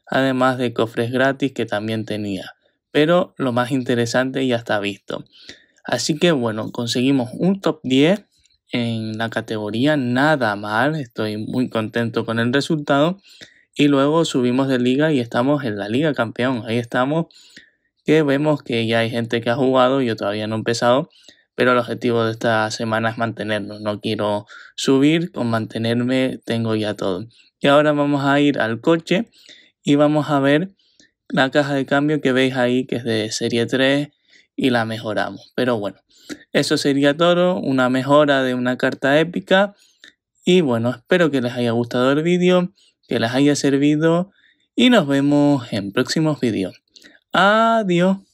además de cofres gratis que también tenía. Pero lo más interesante ya está visto. Así que bueno, conseguimos un top 10 en la categoría nada mal, estoy muy contento con el resultado. Y luego subimos de liga y estamos en la liga campeón, ahí estamos, que vemos que ya hay gente que ha jugado, yo todavía no he empezado, pero el objetivo de esta semana es mantenernos. No quiero subir, con mantenerme tengo ya todo. Y ahora vamos a ir al coche y vamos a ver la caja de cambio que veis ahí, que es de serie 3 y la mejoramos. Pero bueno, eso sería todo, una mejora de una carta épica. Y bueno, espero que les haya gustado el vídeo, que les haya servido y nos vemos en próximos vídeos. Adiós.